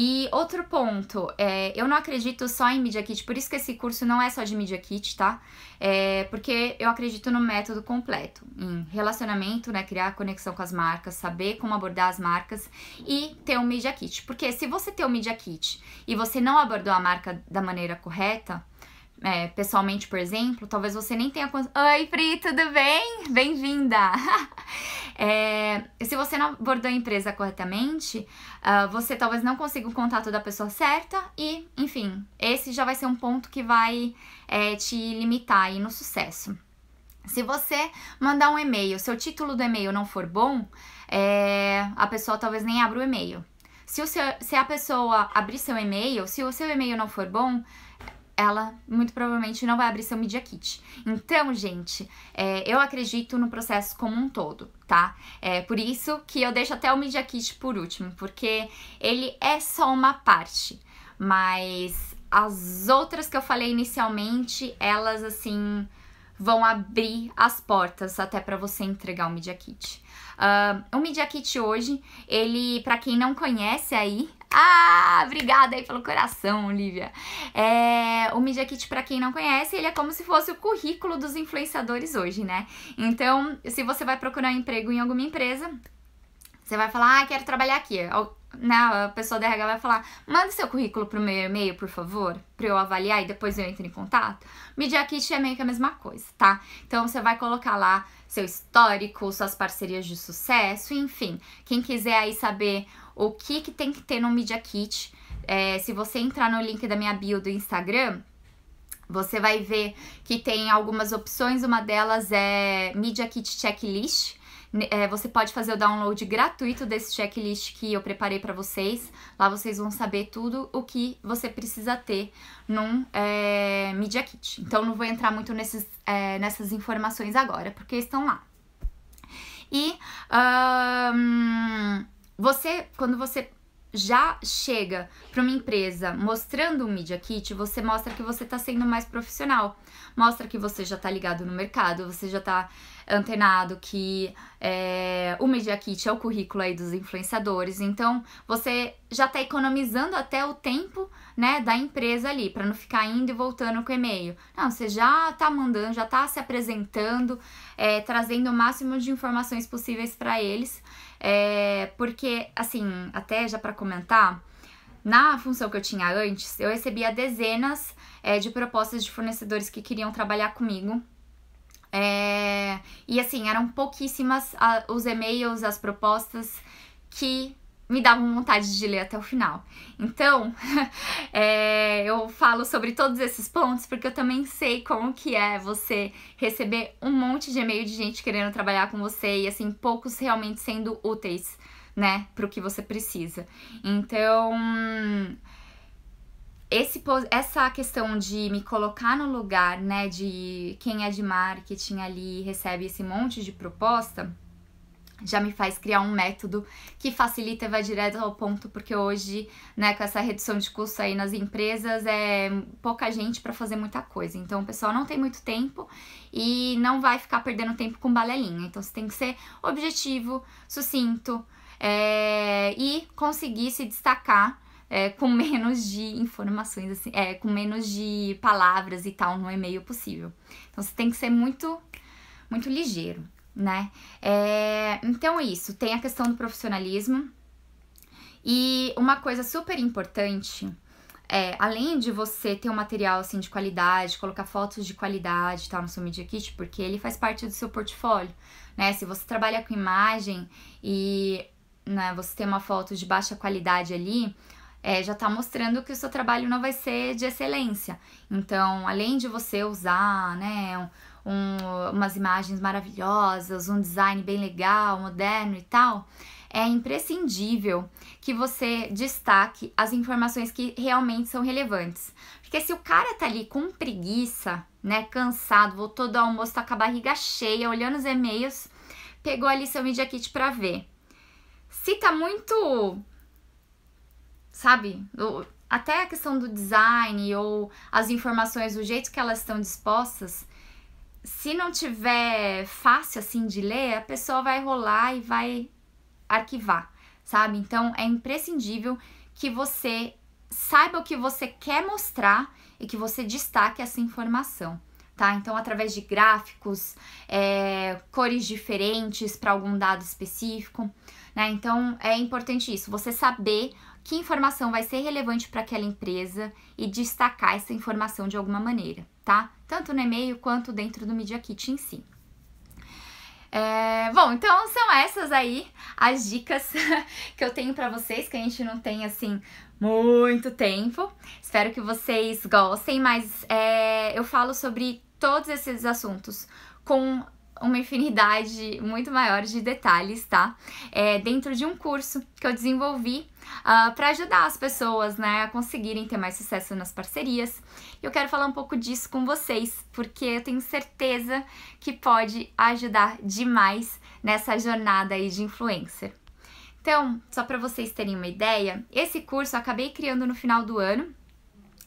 [SPEAKER 1] E outro ponto, é, eu não acredito só em Media Kit, por isso que esse curso não é só de Media Kit, tá? É, porque eu acredito no método completo, em relacionamento, né? Criar conexão com as marcas, saber como abordar as marcas e ter um Media Kit. Porque se você tem um Media Kit e você não abordou a marca da maneira correta, é, pessoalmente, por exemplo, talvez você nem tenha. Oi, Pri, tudo bem? Bem-vinda! (laughs) é, se você não abordou a empresa corretamente, uh, você talvez não consiga o contato da pessoa certa e, enfim, esse já vai ser um ponto que vai é, te limitar aí no sucesso. Se você mandar um e-mail, seu título do e-mail não for bom, é, a pessoa talvez nem abra o e-mail. Se, o seu, se a pessoa abrir seu e-mail, se o seu e-mail não for bom, ela muito provavelmente não vai abrir seu Media Kit. Então, gente, é, eu acredito no processo como um todo, tá? É por isso que eu deixo até o Media Kit por último, porque ele é só uma parte, mas as outras que eu falei inicialmente, elas assim vão abrir as portas até para você entregar o Media Kit. Uh, o Media Kit hoje, ele, para quem não conhece aí, ah, obrigada aí pelo coração, Lívia. É, o Media Kit, para quem não conhece, ele é como se fosse o currículo dos influenciadores hoje, né? Então, se você vai procurar emprego em alguma empresa, você vai falar, ah, quero trabalhar aqui. Não, né, a pessoa da RH vai falar: manda seu currículo pro meu e-mail, por favor, para eu avaliar e depois eu entro em contato. Media Kit é meio que a mesma coisa, tá? Então você vai colocar lá seu histórico, suas parcerias de sucesso, enfim. Quem quiser aí saber o que, que tem que ter no Media Kit. É, se você entrar no link da minha bio do Instagram, você vai ver que tem algumas opções. Uma delas é Media Kit Checklist. É, você pode fazer o download gratuito desse checklist que eu preparei para vocês. Lá vocês vão saber tudo o que você precisa ter num é, Media Kit. Então, não vou entrar muito nesses, é, nessas informações agora, porque estão lá. E. Um, você, quando você já chega para uma empresa mostrando um Media Kit, você mostra que você está sendo mais profissional. Mostra que você já está ligado no mercado, você já está antenado que é, o Media Kit é o currículo aí dos influenciadores. Então, você já está economizando até o tempo né, da empresa ali, para não ficar indo e voltando com e-mail. Não, você já está mandando, já está se apresentando, é, trazendo o máximo de informações possíveis para eles. É, porque, assim, até já para comentar, na função que eu tinha antes, eu recebia dezenas é, de propostas de fornecedores que queriam trabalhar comigo. É, e assim, eram pouquíssimas a, os e-mails, as propostas que me dava vontade de ler até o final. Então, (laughs) é, eu falo sobre todos esses pontos porque eu também sei como que é você receber um monte de e-mail de gente querendo trabalhar com você e assim poucos realmente sendo úteis, né, para o que você precisa. Então, esse, essa questão de me colocar no lugar, né, de quem é de marketing ali recebe esse monte de proposta já me faz criar um método que facilita e vai direto ao ponto, porque hoje, né, com essa redução de custo aí nas empresas, é pouca gente para fazer muita coisa. Então, o pessoal não tem muito tempo e não vai ficar perdendo tempo com balelinha. Então, você tem que ser objetivo, sucinto é, e conseguir se destacar. É, com (laughs) menos de informações, assim, é, com menos de palavras e tal no e-mail possível. Então você tem que ser muito, muito ligeiro né? É, então, é isso, tem a questão do profissionalismo. E uma coisa super importante é, além de você ter um material assim de qualidade, colocar fotos de qualidade tal no seu Media Kit, porque ele faz parte do seu portfólio, né? Se você trabalha com imagem e né, você tem uma foto de baixa qualidade ali, é, já está mostrando que o seu trabalho não vai ser de excelência. Então, além de você usar né, um, umas imagens maravilhosas, um design bem legal, moderno e tal, é imprescindível que você destaque as informações que realmente são relevantes. Porque se o cara tá ali com preguiça, né, cansado, voltou do almoço, tá com a barriga cheia, olhando os e-mails, pegou ali seu Media Kit pra ver. Se tá muito. Sabe? Até a questão do design ou as informações, o jeito que elas estão dispostas, se não tiver fácil assim de ler, a pessoa vai rolar e vai arquivar, sabe? Então é imprescindível que você saiba o que você quer mostrar e que você destaque essa informação. Tá? Então, através de gráficos, é, cores diferentes para algum dado específico, né? Então, é importante isso, você saber que informação vai ser relevante para aquela empresa e destacar essa informação de alguma maneira tá? Tanto no e-mail quanto dentro do Media Kit em si. É, bom, então são essas aí as dicas (laughs) que eu tenho para vocês, que a gente não tem assim muito tempo. Espero que vocês gostem, mas é, eu falo sobre todos esses assuntos com uma infinidade muito maior de detalhes, tá? É, dentro de um curso que eu desenvolvi uh, ah, para ajudar as pessoas, né, a conseguirem ter mais sucesso nas parcerias. Eu quero falar um pouco disso com vocês, porque eu tenho certeza que pode ajudar demais nessa jornada aí de influencer. Então, só para vocês terem uma ideia, esse curso eu acabei criando no final do ano,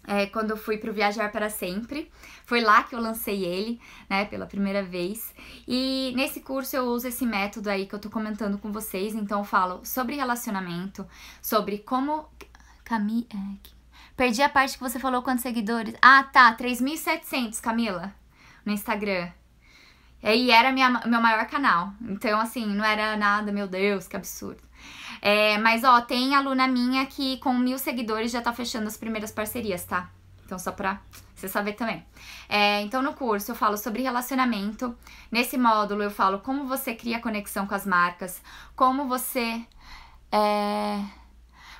[SPEAKER 1] é, quando eu fui para Viajar para Sempre. Foi lá que eu lancei ele, né, pela primeira vez. E nesse curso eu uso esse método aí que eu tô comentando com vocês. Então eu falo sobre relacionamento, sobre como. Cami... É, Perdi a parte que você falou quantos seguidores. Ah, tá, 3.700, Camila, no Instagram. E era minha, meu maior canal. Então, assim, não era nada, meu Deus, que absurdo. É, mas, ó, tem aluna minha que com mil seguidores já tá fechando as primeiras parcerias, tá? Então, só pra você saber também. É, então, no curso eu falo sobre relacionamento. Nesse módulo eu falo como você cria conexão com as marcas, como você. É,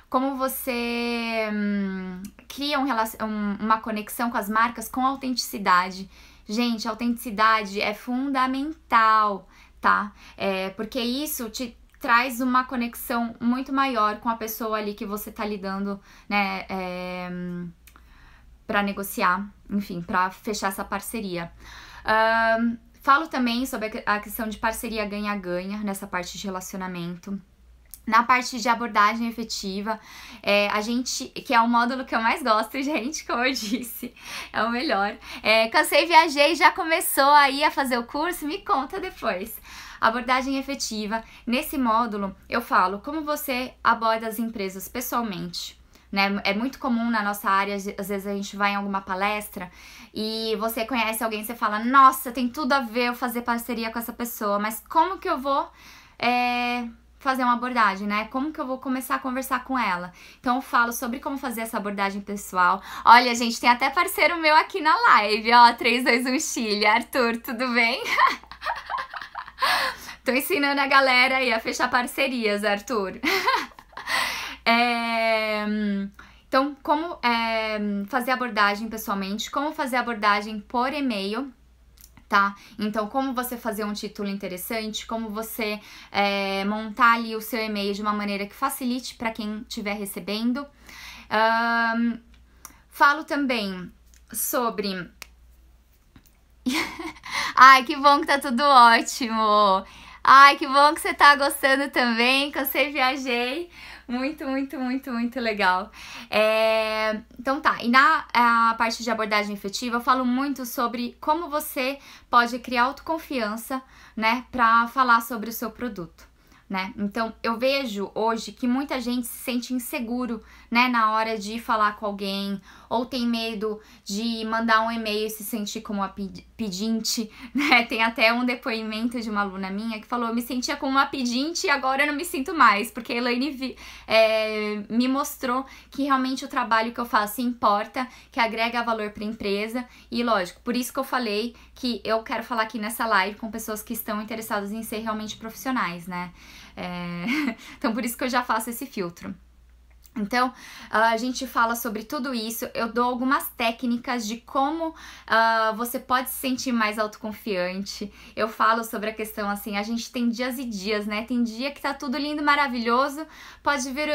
[SPEAKER 1] como você hum, cria um, um, uma conexão com as marcas com autenticidade. Gente, autenticidade é fundamental, tá? É, porque isso te traz uma conexão muito maior com a pessoa ali que você tá lidando, né? É, para negociar, enfim, para fechar essa parceria. Um, falo também sobre a questão de parceria ganha-ganha nessa parte de relacionamento. Na parte de abordagem efetiva, é, a gente, que é o módulo que eu mais gosto, (laughs) gente, como eu disse, é o melhor. É, cansei, viajei, já começou aí a fazer o curso? Me conta depois. Abordagem efetiva. Nesse módulo, eu falo como você aborda as empresas pessoalmente. Né? É muito comum na nossa área, às vezes a gente vai em alguma palestra e você conhece alguém, você fala, nossa, tem tudo a ver eu fazer parceria com essa pessoa, mas como que eu vou é, fazer uma abordagem, né? Como que eu vou começar a conversar com ela? Então eu falo sobre como fazer essa abordagem pessoal. Olha, gente, tem até parceiro meu aqui na live, ó, 321 Chile. Arthur, tudo bem? (laughs) Tô ensinando a galera aí a fechar parcerias, Arthur. (laughs) é... Então, como é, fazer abordagem pessoalmente, como fazer abordagem por e-mail tá? Então, como você fazer um título interessante, como você é, montar ali o seu e-mail de uma maneira que facilite para quem estiver recebendo. Um, falo também sobre. (laughs) Ai, que bom que tá tudo ótimo! Ai, que bom que você tá gostando também, que eu sei viajei. Muito, muito, muito, muito legal. É... Então tá, e na a parte de abordagem efetiva eu falo muito sobre como você pode criar autoconfiança, né, para falar sobre o seu produto. Né? Então, eu vejo hoje que muita gente se sente inseguro, né, na hora de falar com alguém ou tem medo de mandar um e-mail e se sentir como a pedinte, (laughs) né? Tem até um depoimento de uma aluna minha que falou: me sentia como uma pedinte e agora eu não me sinto mais, porque a Elaine vi, é, me mostrou que realmente o trabalho que eu faço importa, que agrega valor para a empresa e, lógico, por isso que eu falei que eu quero falar aqui nessa live com pessoas que estão interessadas em ser realmente profissionais, né? É... (laughs) Então, por isso que eu já faço esse filtro. Então, ah, a gente fala sobre tudo isso. Eu dou algumas técnicas de como uh, você pode se sentir mais autoconfiante. Eu falo sobre a questão assim: a gente tem dias e dias, né? Tem dia que tá tudo lindo, maravilhoso, pode vir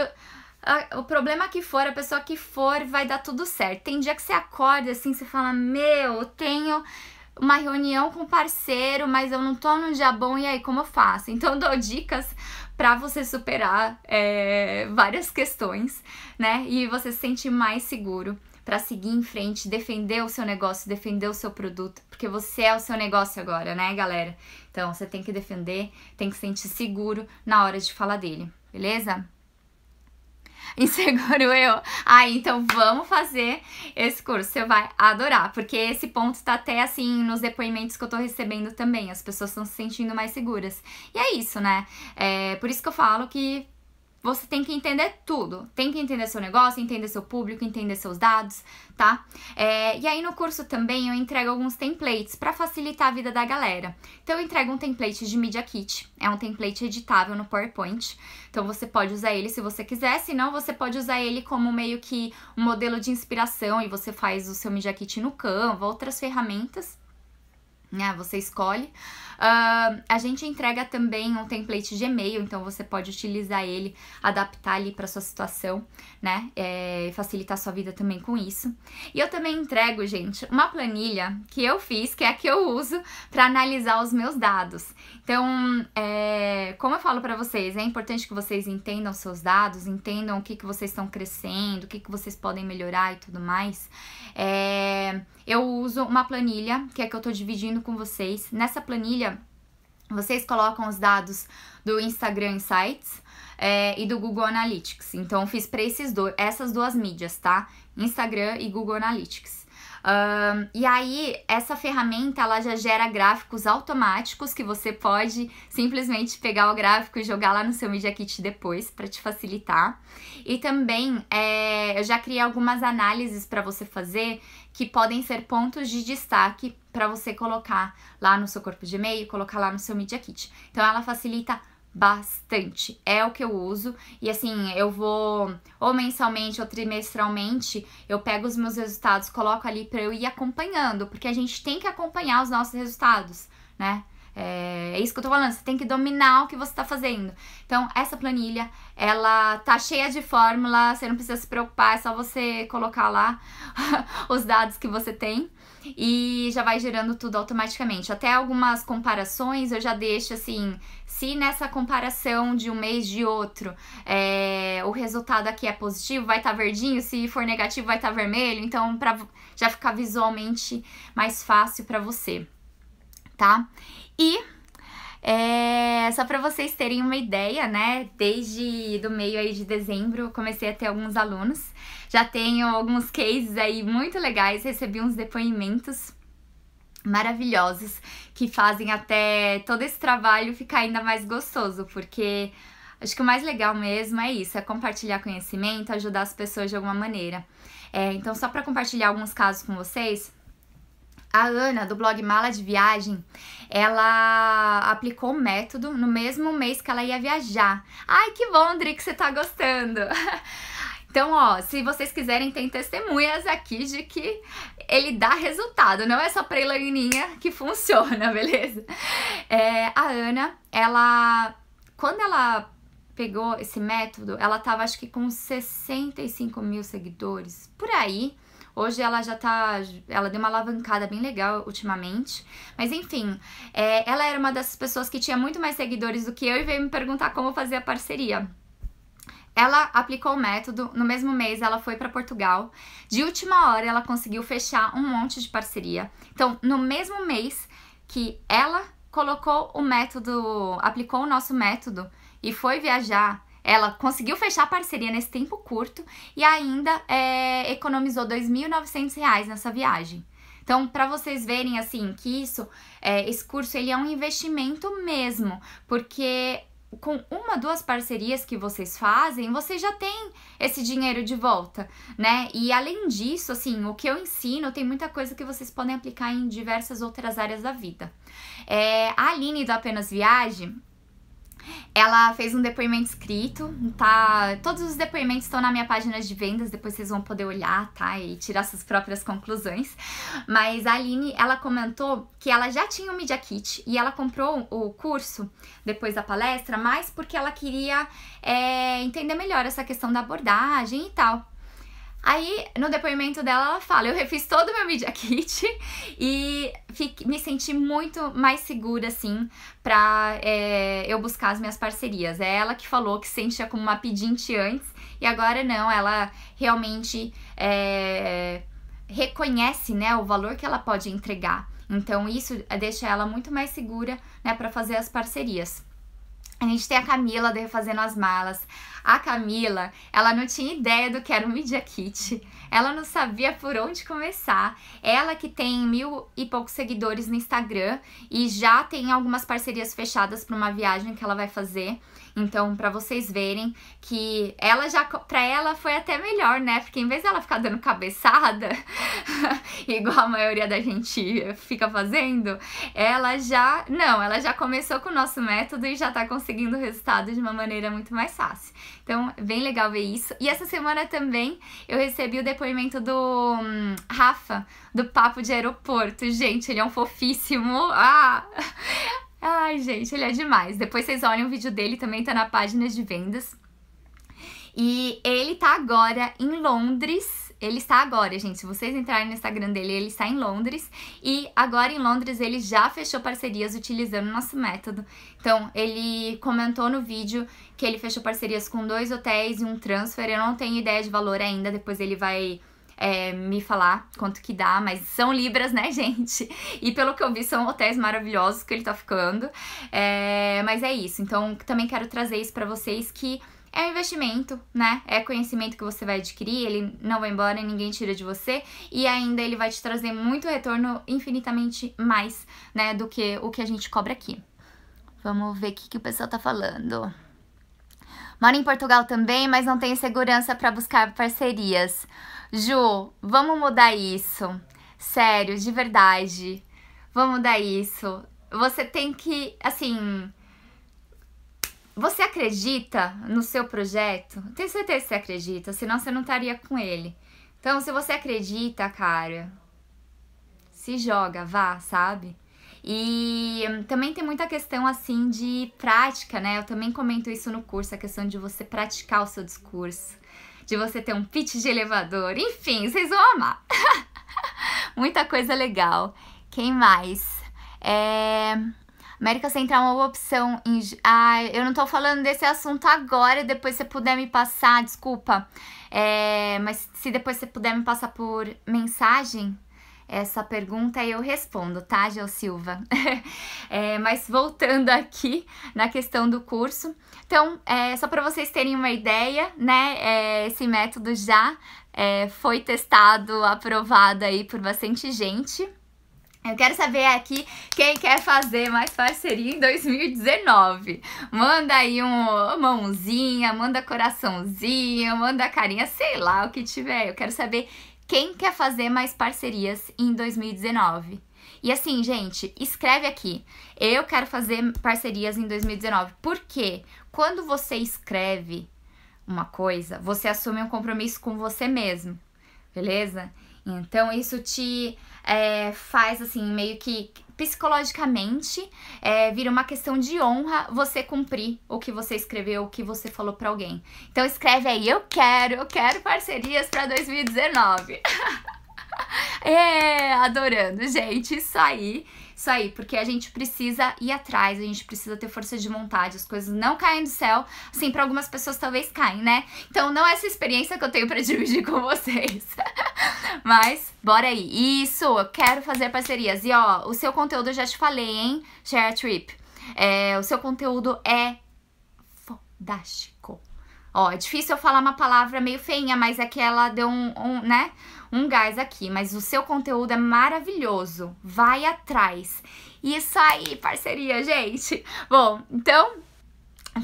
[SPEAKER 1] o problema que for, a pessoa que for, vai dar tudo certo. Tem dia que você acorda assim, você fala: Meu, tenho uma reunião com um parceiro, mas eu não tô num dia bom, e aí como eu faço? Então, eu dou dicas para você superar é, várias questões, né? E você se sente mais seguro para seguir em frente, defender o seu negócio, defender o seu produto, porque você é o seu negócio agora, né, galera? Então você tem que defender, tem que se sentir seguro na hora de falar dele, beleza? (laughs) Inseguro eu? Ah, então vamos fazer esse curso, você vai adorar, porque esse ponto tá até assim nos depoimentos que eu tô recebendo também, as pessoas estão se sentindo mais seguras. E é isso, né? É por isso que eu falo que você tem que entender tudo. Tem que entender seu negócio, entender seu público, entender seus dados, tá? É, e aí no curso também eu entrego alguns templates para facilitar a vida da galera. Então eu entrego um template de Media Kit. É um template editável no PowerPoint. Então você pode usar ele se você quiser, se não você pode usar ele como meio que um modelo de inspiração e você faz o seu Media Kit no Canva, outras ferramentas, né? Você escolhe. Uh, a gente entrega também um template de e-mail então você pode utilizar ele, adaptar ali para sua situação, né? É, facilitar sua vida também com isso. E eu também entrego, gente, uma planilha que eu fiz, que é a que eu uso para analisar os meus dados. Então, é, como eu falo para vocês, é importante que vocês entendam seus dados, entendam o que, que vocês estão crescendo, o que, que vocês podem melhorar e tudo mais. É, eu uso uma planilha, que é que eu tô dividindo com vocês. Nessa planilha, vocês colocam os dados do Instagram Insights é, eh, e do Google Analytics. Então, fiz para esses dois, essas duas mídias, tá? Instagram e Google Analytics. Um, e aí, essa ferramenta ela já gera gráficos automáticos que você pode simplesmente pegar o gráfico e jogar lá no seu Media Kit depois para te facilitar. E também é, eu já criei algumas análises para você fazer que podem ser pontos de destaque para você colocar lá no seu corpo de e-mail, colocar lá no seu Media Kit. Então ela facilita bastante. É o que eu uso e assim, eu vou ou mensalmente ou trimestralmente, eu pego os meus resultados, coloco ali para eu ir acompanhando, porque a gente tem que acompanhar os nossos resultados, né? É, é, isso que eu tô falando, você tem que dominar o que você tá fazendo. Então, essa planilha, ela tá cheia de fórmula, você não precisa se preocupar, é só você colocar lá (laughs) os dados que você tem e já vai gerando tudo automaticamente. Até algumas comparações eu já deixo assim: se nessa comparação de um mês de outro é, o resultado aqui é positivo, vai estar tá verdinho, se for negativo, vai estar tá vermelho. Então, pra já ficar visualmente mais fácil para você, tá? E é, só para vocês terem uma ideia, né? Desde do meio aí de dezembro eu comecei a ter alguns alunos. Já tenho alguns cases aí muito legais, recebi uns depoimentos maravilhosos que fazem até todo esse trabalho ficar ainda mais gostoso, porque acho que o mais legal mesmo é isso, é compartilhar conhecimento, ajudar as pessoas de alguma maneira. É, então, só para compartilhar alguns casos com vocês, a Ana, do blog Mala de Viagem, ela aplicou o método no mesmo mês que ela ia viajar. Ai, que bom, Dri, que você tá gostando! (laughs) Então, ó, se vocês quiserem, tem testemunhas aqui de que ele dá resultado, não é só pra Elaininha que funciona, (laughs) beleza? É, a Ana, ela. Quando ela pegou esse método, ela tava acho que com 65 mil seguidores, por aí. Hoje ela já tá. Ela deu uma alavancada bem legal ultimamente. Mas enfim, é, ela era uma dessas pessoas que tinha muito mais seguidores do que eu e veio me perguntar como fazer a parceria. Ela aplicou o método, no mesmo mês ela foi para Portugal. De última hora ela conseguiu fechar um monte de parceria. Então, no mesmo mês que ela colocou o método, aplicou o nosso método e foi viajar, ela conseguiu fechar a parceria nesse tempo curto e ainda é, economizou R$ 2.900 nessa viagem. Então, para vocês verem assim que isso, é, esse curso ele é um investimento mesmo, porque com uma, duas parcerias que vocês fazem, você já tem esse dinheiro de volta, né? E além disso, assim, o que eu ensino tem muita coisa que vocês podem aplicar em diversas outras áreas da vida. É, a Aline do Apenas Viagem, ela fez um depoimento escrito, tá? Todos os depoimentos estão na minha página de vendas, depois vocês vão poder olhar, tá? E tirar suas próprias conclusões. Mas a Aline, ela comentou que ela já tinha o um Media Kit e ela comprou o curso depois da palestra, mas porque ela queria é, entender melhor essa questão da abordagem e tal. Aí, no depoimento dela, ela fala: Eu refiz todo o meu media kit (laughs) e me senti muito mais segura, assim, pra é, eu buscar as minhas parcerias. É ela que falou que sentia como uma pedinte antes e agora não, ela realmente é, reconhece, né, o valor que ela pode entregar. Então, isso deixa ela muito mais segura, né, para fazer as parcerias. A gente tem a Camila fazendo as malas, a Camila, ela não tinha ideia do que era um Media Kit, ela não sabia por onde começar. Ela que tem mil e poucos seguidores no Instagram e já tem algumas parcerias fechadas para uma viagem que ela vai fazer. Então, para vocês verem que ela já para ela foi até melhor, né? Porque em vez dela ficar dando cabeçada, (laughs) igual a maioria da gente fica fazendo, ela já, não, ela já começou com o nosso método e já tá conseguindo o resultado de uma maneira muito mais fácil. Então, bem legal ver isso. E essa semana também eu recebi o depoimento do hum, Rafa do papo de aeroporto. Gente, ele é um fofíssimo. Ah! Ai, gente, ele é demais. Depois vocês olhem o vídeo dele, também tá na página de vendas. E ele tá agora em Londres. Ele está agora, gente. Se vocês entrarem no Instagram dele, ele está em Londres. E agora em Londres ele já fechou parcerias utilizando o nosso método. Então, ele comentou no vídeo que ele fechou parcerias com dois hotéis e um transfer. Eu não tenho ideia de valor ainda, depois ele vai é, me falar quanto que dá, mas são libras, né, (laughs) gente? E pelo que eu vi, são hotéis maravilhosos que ele tá ficando. É, mas é isso. Então, também quero trazer isso para vocês que é um investimento, né? É conhecimento que você vai adquirir, ele não vai embora, e ninguém tira de você e ainda ele vai te trazer muito retorno infinitamente mais, né, do que o que a gente cobra aqui. Vamos ver o que, que o pessoal tá falando. Moro em Portugal também, mas não tenho segurança para buscar parcerias. Ju, vamos mudar isso. Sério, de verdade. Vamos mudar isso. Você tem que, assim. Você acredita no seu projeto? Tenho certeza que você acredita, senão você não estaria com ele. Então, se você acredita, cara, se joga, vá, sabe? E também tem muita questão assim de prática, né? Eu também comento isso no curso, a questão de você praticar o seu discurso de você ter um pitch de elevador. Enfim, vocês vão amar. (laughs) Muita coisa legal. Quem mais? É... América Central é uma opção. Em... Ah, eu não tô falando desse assunto agora, depois você puder me passar, desculpa. É... Mas se depois você puder me passar por mensagem, essa pergunta eu respondo, tá, Gel Silva? (laughs) é, mas voltando aqui na questão do curso, então, é, só para vocês terem uma ideia, né, é, esse método já é, foi testado, aprovado aí por bastante gente. Eu quero saber aqui quem quer fazer mais parceria em 2019. Manda aí um mãozinha, manda coraçãozinho, manda carinha, sei lá o que tiver. Eu quero saber quem quer fazer mais parcerias em 2019. E assim, gente, escreve aqui. Eu quero fazer parcerias em 2019. Por quê? Quando você escreve uma coisa, você assume um compromisso com você mesmo, beleza? Então isso te é, faz assim meio que psicologicamente, é, vira uma questão de honra você cumprir o que você escreveu, o que você falou para alguém. Então escreve aí, eu quero, eu quero parcerias para 2019. (laughs) é, adorando, gente, isso aí. Isso aí, porque a gente precisa ir atrás, a gente precisa ter força de vontade, as coisas não caem do céu. Assim, para algumas pessoas talvez caem, né? Então, não é essa experiência que eu tenho para (laughs) dividir com vocês. (laughs) Mas, bora aí. Isso, eu quero fazer parcerias. E ó, o seu conteúdo eu já te falei, hein? Share Trip. É, o seu conteúdo é fodástico. Ó, é difícil eu falar uma palavra meio feinha, mas é que ela deu um, um né? um gás aqui, mas o seu conteúdo é maravilhoso. Vai atrás. Isso aí, parceria, gente. Bom, então,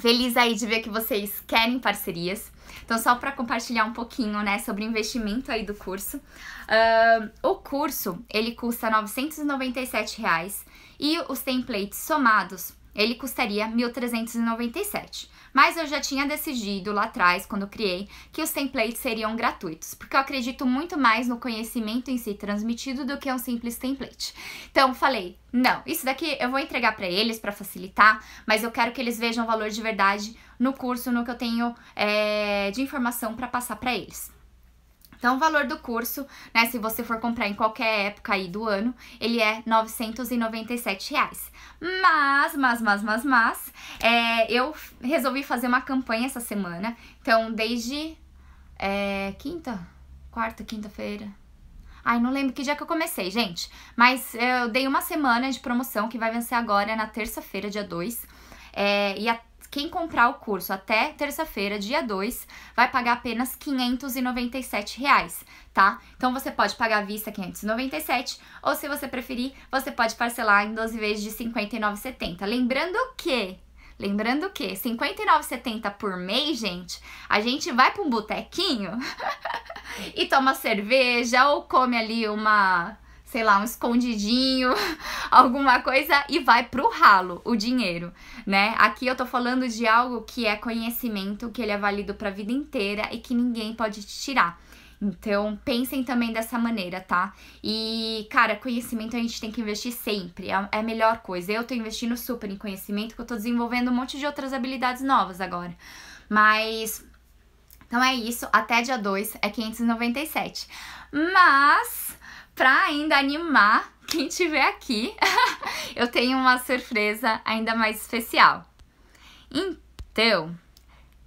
[SPEAKER 1] feliz aí de ver que vocês querem parcerias. Então, só para compartilhar um pouquinho, né, sobre o investimento aí do curso. Uh, o curso, ele custa R$ 997 reais, e os templates somados, ele custaria R$ 1.397. Mas eu já tinha decidido lá atrás, quando criei, que os templates seriam gratuitos, porque eu acredito muito mais no conhecimento em si transmitido do que um simples template. Então, falei, não, isso daqui eu vou entregar para eles para facilitar, mas eu quero que eles vejam o valor de verdade no curso, no que eu tenho é, de informação para passar para eles. Então, o valor do curso, né, se você for comprar em qualquer época aí do ano, ele é R$ 997. Reais. Mas, mas, mas, mas, mas, é, eu resolvi fazer uma campanha essa semana. Então, desde é, quinta, quarta, quinta-feira, Ai, não lembro que dia que eu comecei, gente. Mas é, eu dei uma semana de promoção que vai vencer agora na terça-feira, dia 2. É, e a, quem comprar o curso até terça-feira, dia 2, vai pagar apenas R$ 597, reais, tá? Então você pode pagar à vista 597 ou se você preferir, você pode parcelar em 12 vezes de 59,70. Lembrando que Lembrando que R$ 59,70 por mês, gente, a gente vai para um botequinho (laughs) e toma cerveja ou come ali uma sei lá, um escondidinho, (laughs) alguma coisa e vai pro ralo o dinheiro, né? Aqui eu tô falando de algo que é conhecimento, que ele é válido pra vida inteira e que ninguém pode te tirar. Então, pensem também dessa maneira, tá? E, cara, conhecimento a gente tem que investir sempre, é, é a melhor coisa. Eu tô investindo super em conhecimento, que eu tô desenvolvendo um monte de outras habilidades novas agora. Mas, então é isso, até dia 2 é 597. Mas, Pra ainda animar quem estiver aqui, (laughs) eu tenho uma surpresa ainda mais especial. Então,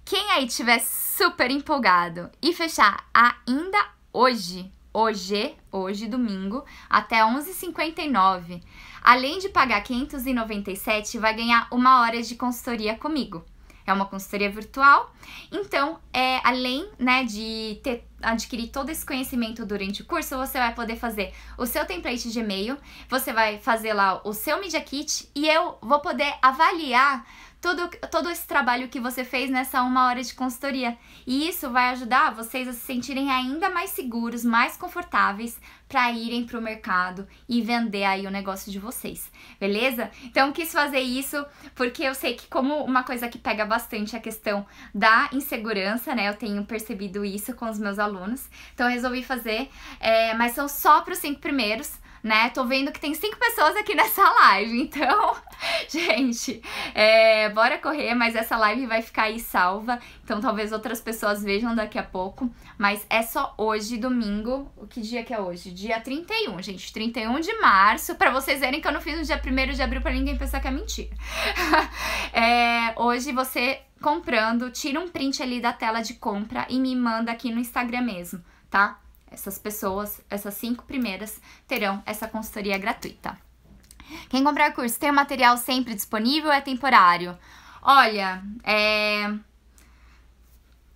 [SPEAKER 1] quem aí tiver super empolgado e fechar ainda hoje, hoje, hoje domingo, até 11h59, além de pagar 597, vai ganhar uma hora de consultoria comigo é uma consultoria virtual. Então, é, além né, de ter, adquirir todo esse conhecimento durante o curso, você vai poder fazer o seu template de e-mail, você vai fazer lá o seu Media Kit e eu vou poder avaliar todo, todo esse trabalho que você fez nessa uma hora de consultoria. E isso vai ajudar vocês a se sentirem ainda mais seguros, mais confortáveis para irem para o mercado e vender aí o negócio de vocês, beleza? Então quis fazer isso porque eu sei que como uma coisa que pega bastante a questão da insegurança, né? Eu tenho percebido isso com os meus alunos, então resolvi fazer, é, mas são só para os cinco primeiros né? Tô vendo que tem cinco pessoas aqui nessa live, então, (laughs) gente, é, bora correr, mas essa live vai ficar aí salva, então talvez outras pessoas vejam daqui a pouco, mas é só hoje, domingo, o que dia que é hoje? Dia 31, gente, 31 de março, para vocês verem que eu não fiz no dia 1 de abril para ninguém pensar que é mentira. (laughs) é, hoje você comprando, tira um print ali da tela de compra e me manda aqui no Instagram mesmo, tá? Essas pessoas, essas cinco primeiras, terão essa consultoria gratuita. Quem comprar curso tem o material sempre disponível é temporário? Olha, é.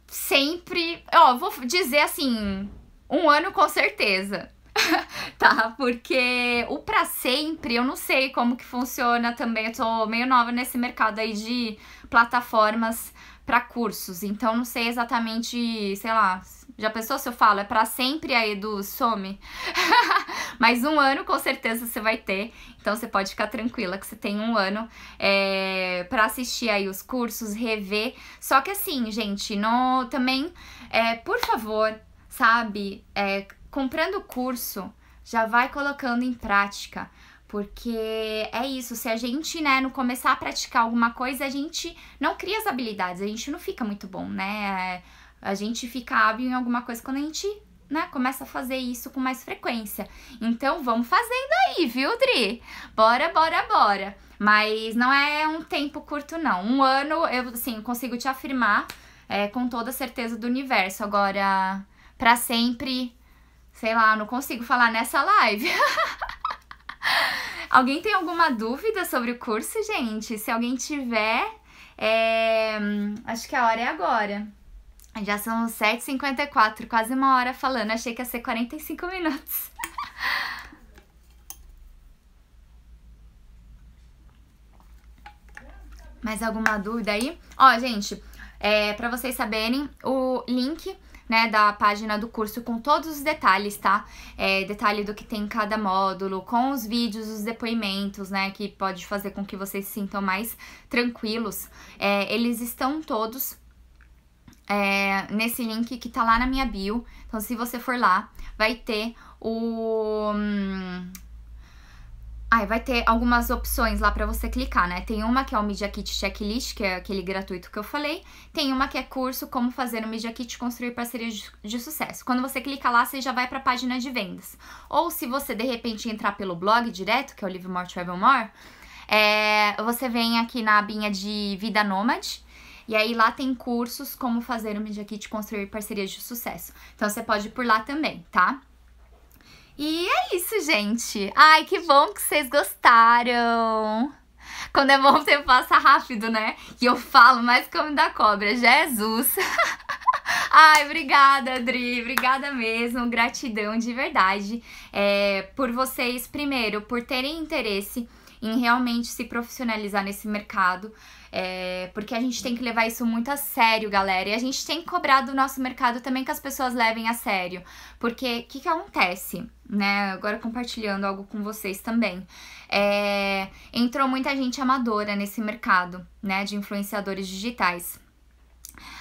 [SPEAKER 1] Sempre. Ó, vou dizer assim: um ano com certeza. (laughs) tá? Porque o para sempre, eu não sei como que funciona também. Eu tô meio nova nesse mercado aí de plataformas para cursos, então não sei exatamente, sei lá, já pensou se eu falo, é para sempre aí do some? (laughs) Mas um ano com certeza você vai ter, então você pode ficar tranquila que você tem um ano é, eh, para assistir aí os cursos, rever. Só que assim, gente, no, também, é, por favor, sabe, é, comprando o curso, já vai colocando em prática. Porque é isso, se a gente, né, não começar a praticar alguma coisa, a gente não cria as habilidades, a gente não fica muito bom, né? É, a gente fica hábil em alguma coisa quando a gente né, começa a fazer isso com mais frequência. Então vamos fazendo aí, viu, Dri? Bora, bora, bora. Mas não é um tempo curto, não. Um ano, eu assim, consigo te afirmar é, com toda certeza do universo. Agora, para sempre, sei lá, não consigo falar nessa live. (laughs) alguém tem alguma dúvida sobre o curso, gente? Se alguém tiver, é... acho que a hora é agora. Já são 7h54, quase uma hora falando. Achei que ia ser 45 minutos. (laughs) Mais alguma dúvida aí? Ó, gente, é, para vocês saberem, o link né, da página do curso com todos os detalhes, tá? É, detalhe do que tem em cada módulo, com os vídeos, os depoimentos, né, que pode fazer com que vocês se sintam mais tranquilos. É, eles estão todos é, nesse link que tá lá na minha bio. Então, se você for lá, vai ter o. Hum, ai, vai ter algumas opções lá para você clicar, né? Tem uma que é o Media Kit Checklist, que é aquele gratuito que eu falei. Tem uma que é curso Como Fazer o Media Kit Construir Parcerias de Sucesso. Quando você clica lá, você já vai para a página de vendas. Ou se você, de repente, entrar pelo blog direto, que é o Live More Travel More, é, você vem aqui na abinha de Vida Nômade e aí lá tem cursos como fazer um Media Kit construir parcerias de sucesso. Então você pode ir por lá também, tá? E é isso, gente. Ai, que bom que vocês gostaram. Quando é bom, você passa rápido, né? E eu falo mais que homem da cobra. Jesus! (laughs) Ai, obrigada, Adri. Obrigada mesmo. Gratidão de verdade é, por vocês, primeiro, por terem interesse em realmente se profissionalizar nesse mercado. É, porque a gente tem que levar isso muito a sério, galera. E a gente tem que cobrar do nosso mercado também que as pessoas levem a sério. Porque o que, que acontece? Né? Agora compartilhando algo com vocês também. É, entrou muita gente amadora nesse mercado, né? De influenciadores digitais.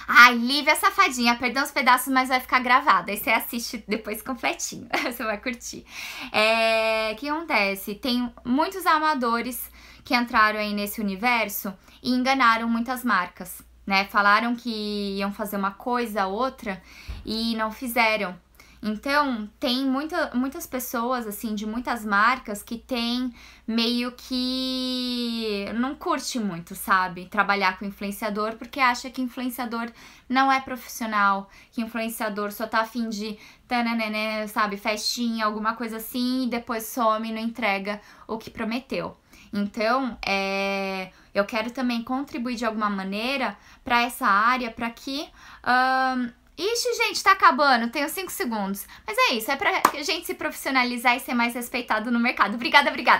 [SPEAKER 1] Ai, Lívia Safadinha, perdão os pedaços, mas vai ficar gravada. Aí você assiste depois completinho, (laughs) você vai curtir. É, o que acontece? Tem muitos amadores que entraram aí nesse universo e enganaram muitas marcas, né? Falaram que iam fazer uma coisa, outra e não fizeram. Então, tem muita, muitas pessoas, assim, de muitas marcas que tem meio que não curte muito, sabe? Trabalhar com influenciador porque acha que influenciador não é profissional, que influenciador só tá afim de, tananana, sabe, festinha, alguma coisa assim, e depois some e não entrega o que prometeu. Então, é, eu quero também contribuir de alguma maneira para essa área, para que. Um, Ixi, gente, tá acabando, tenho cinco segundos. Mas é isso, é pra gente se profissionalizar e ser mais respeitado no mercado. Obrigada, obrigada.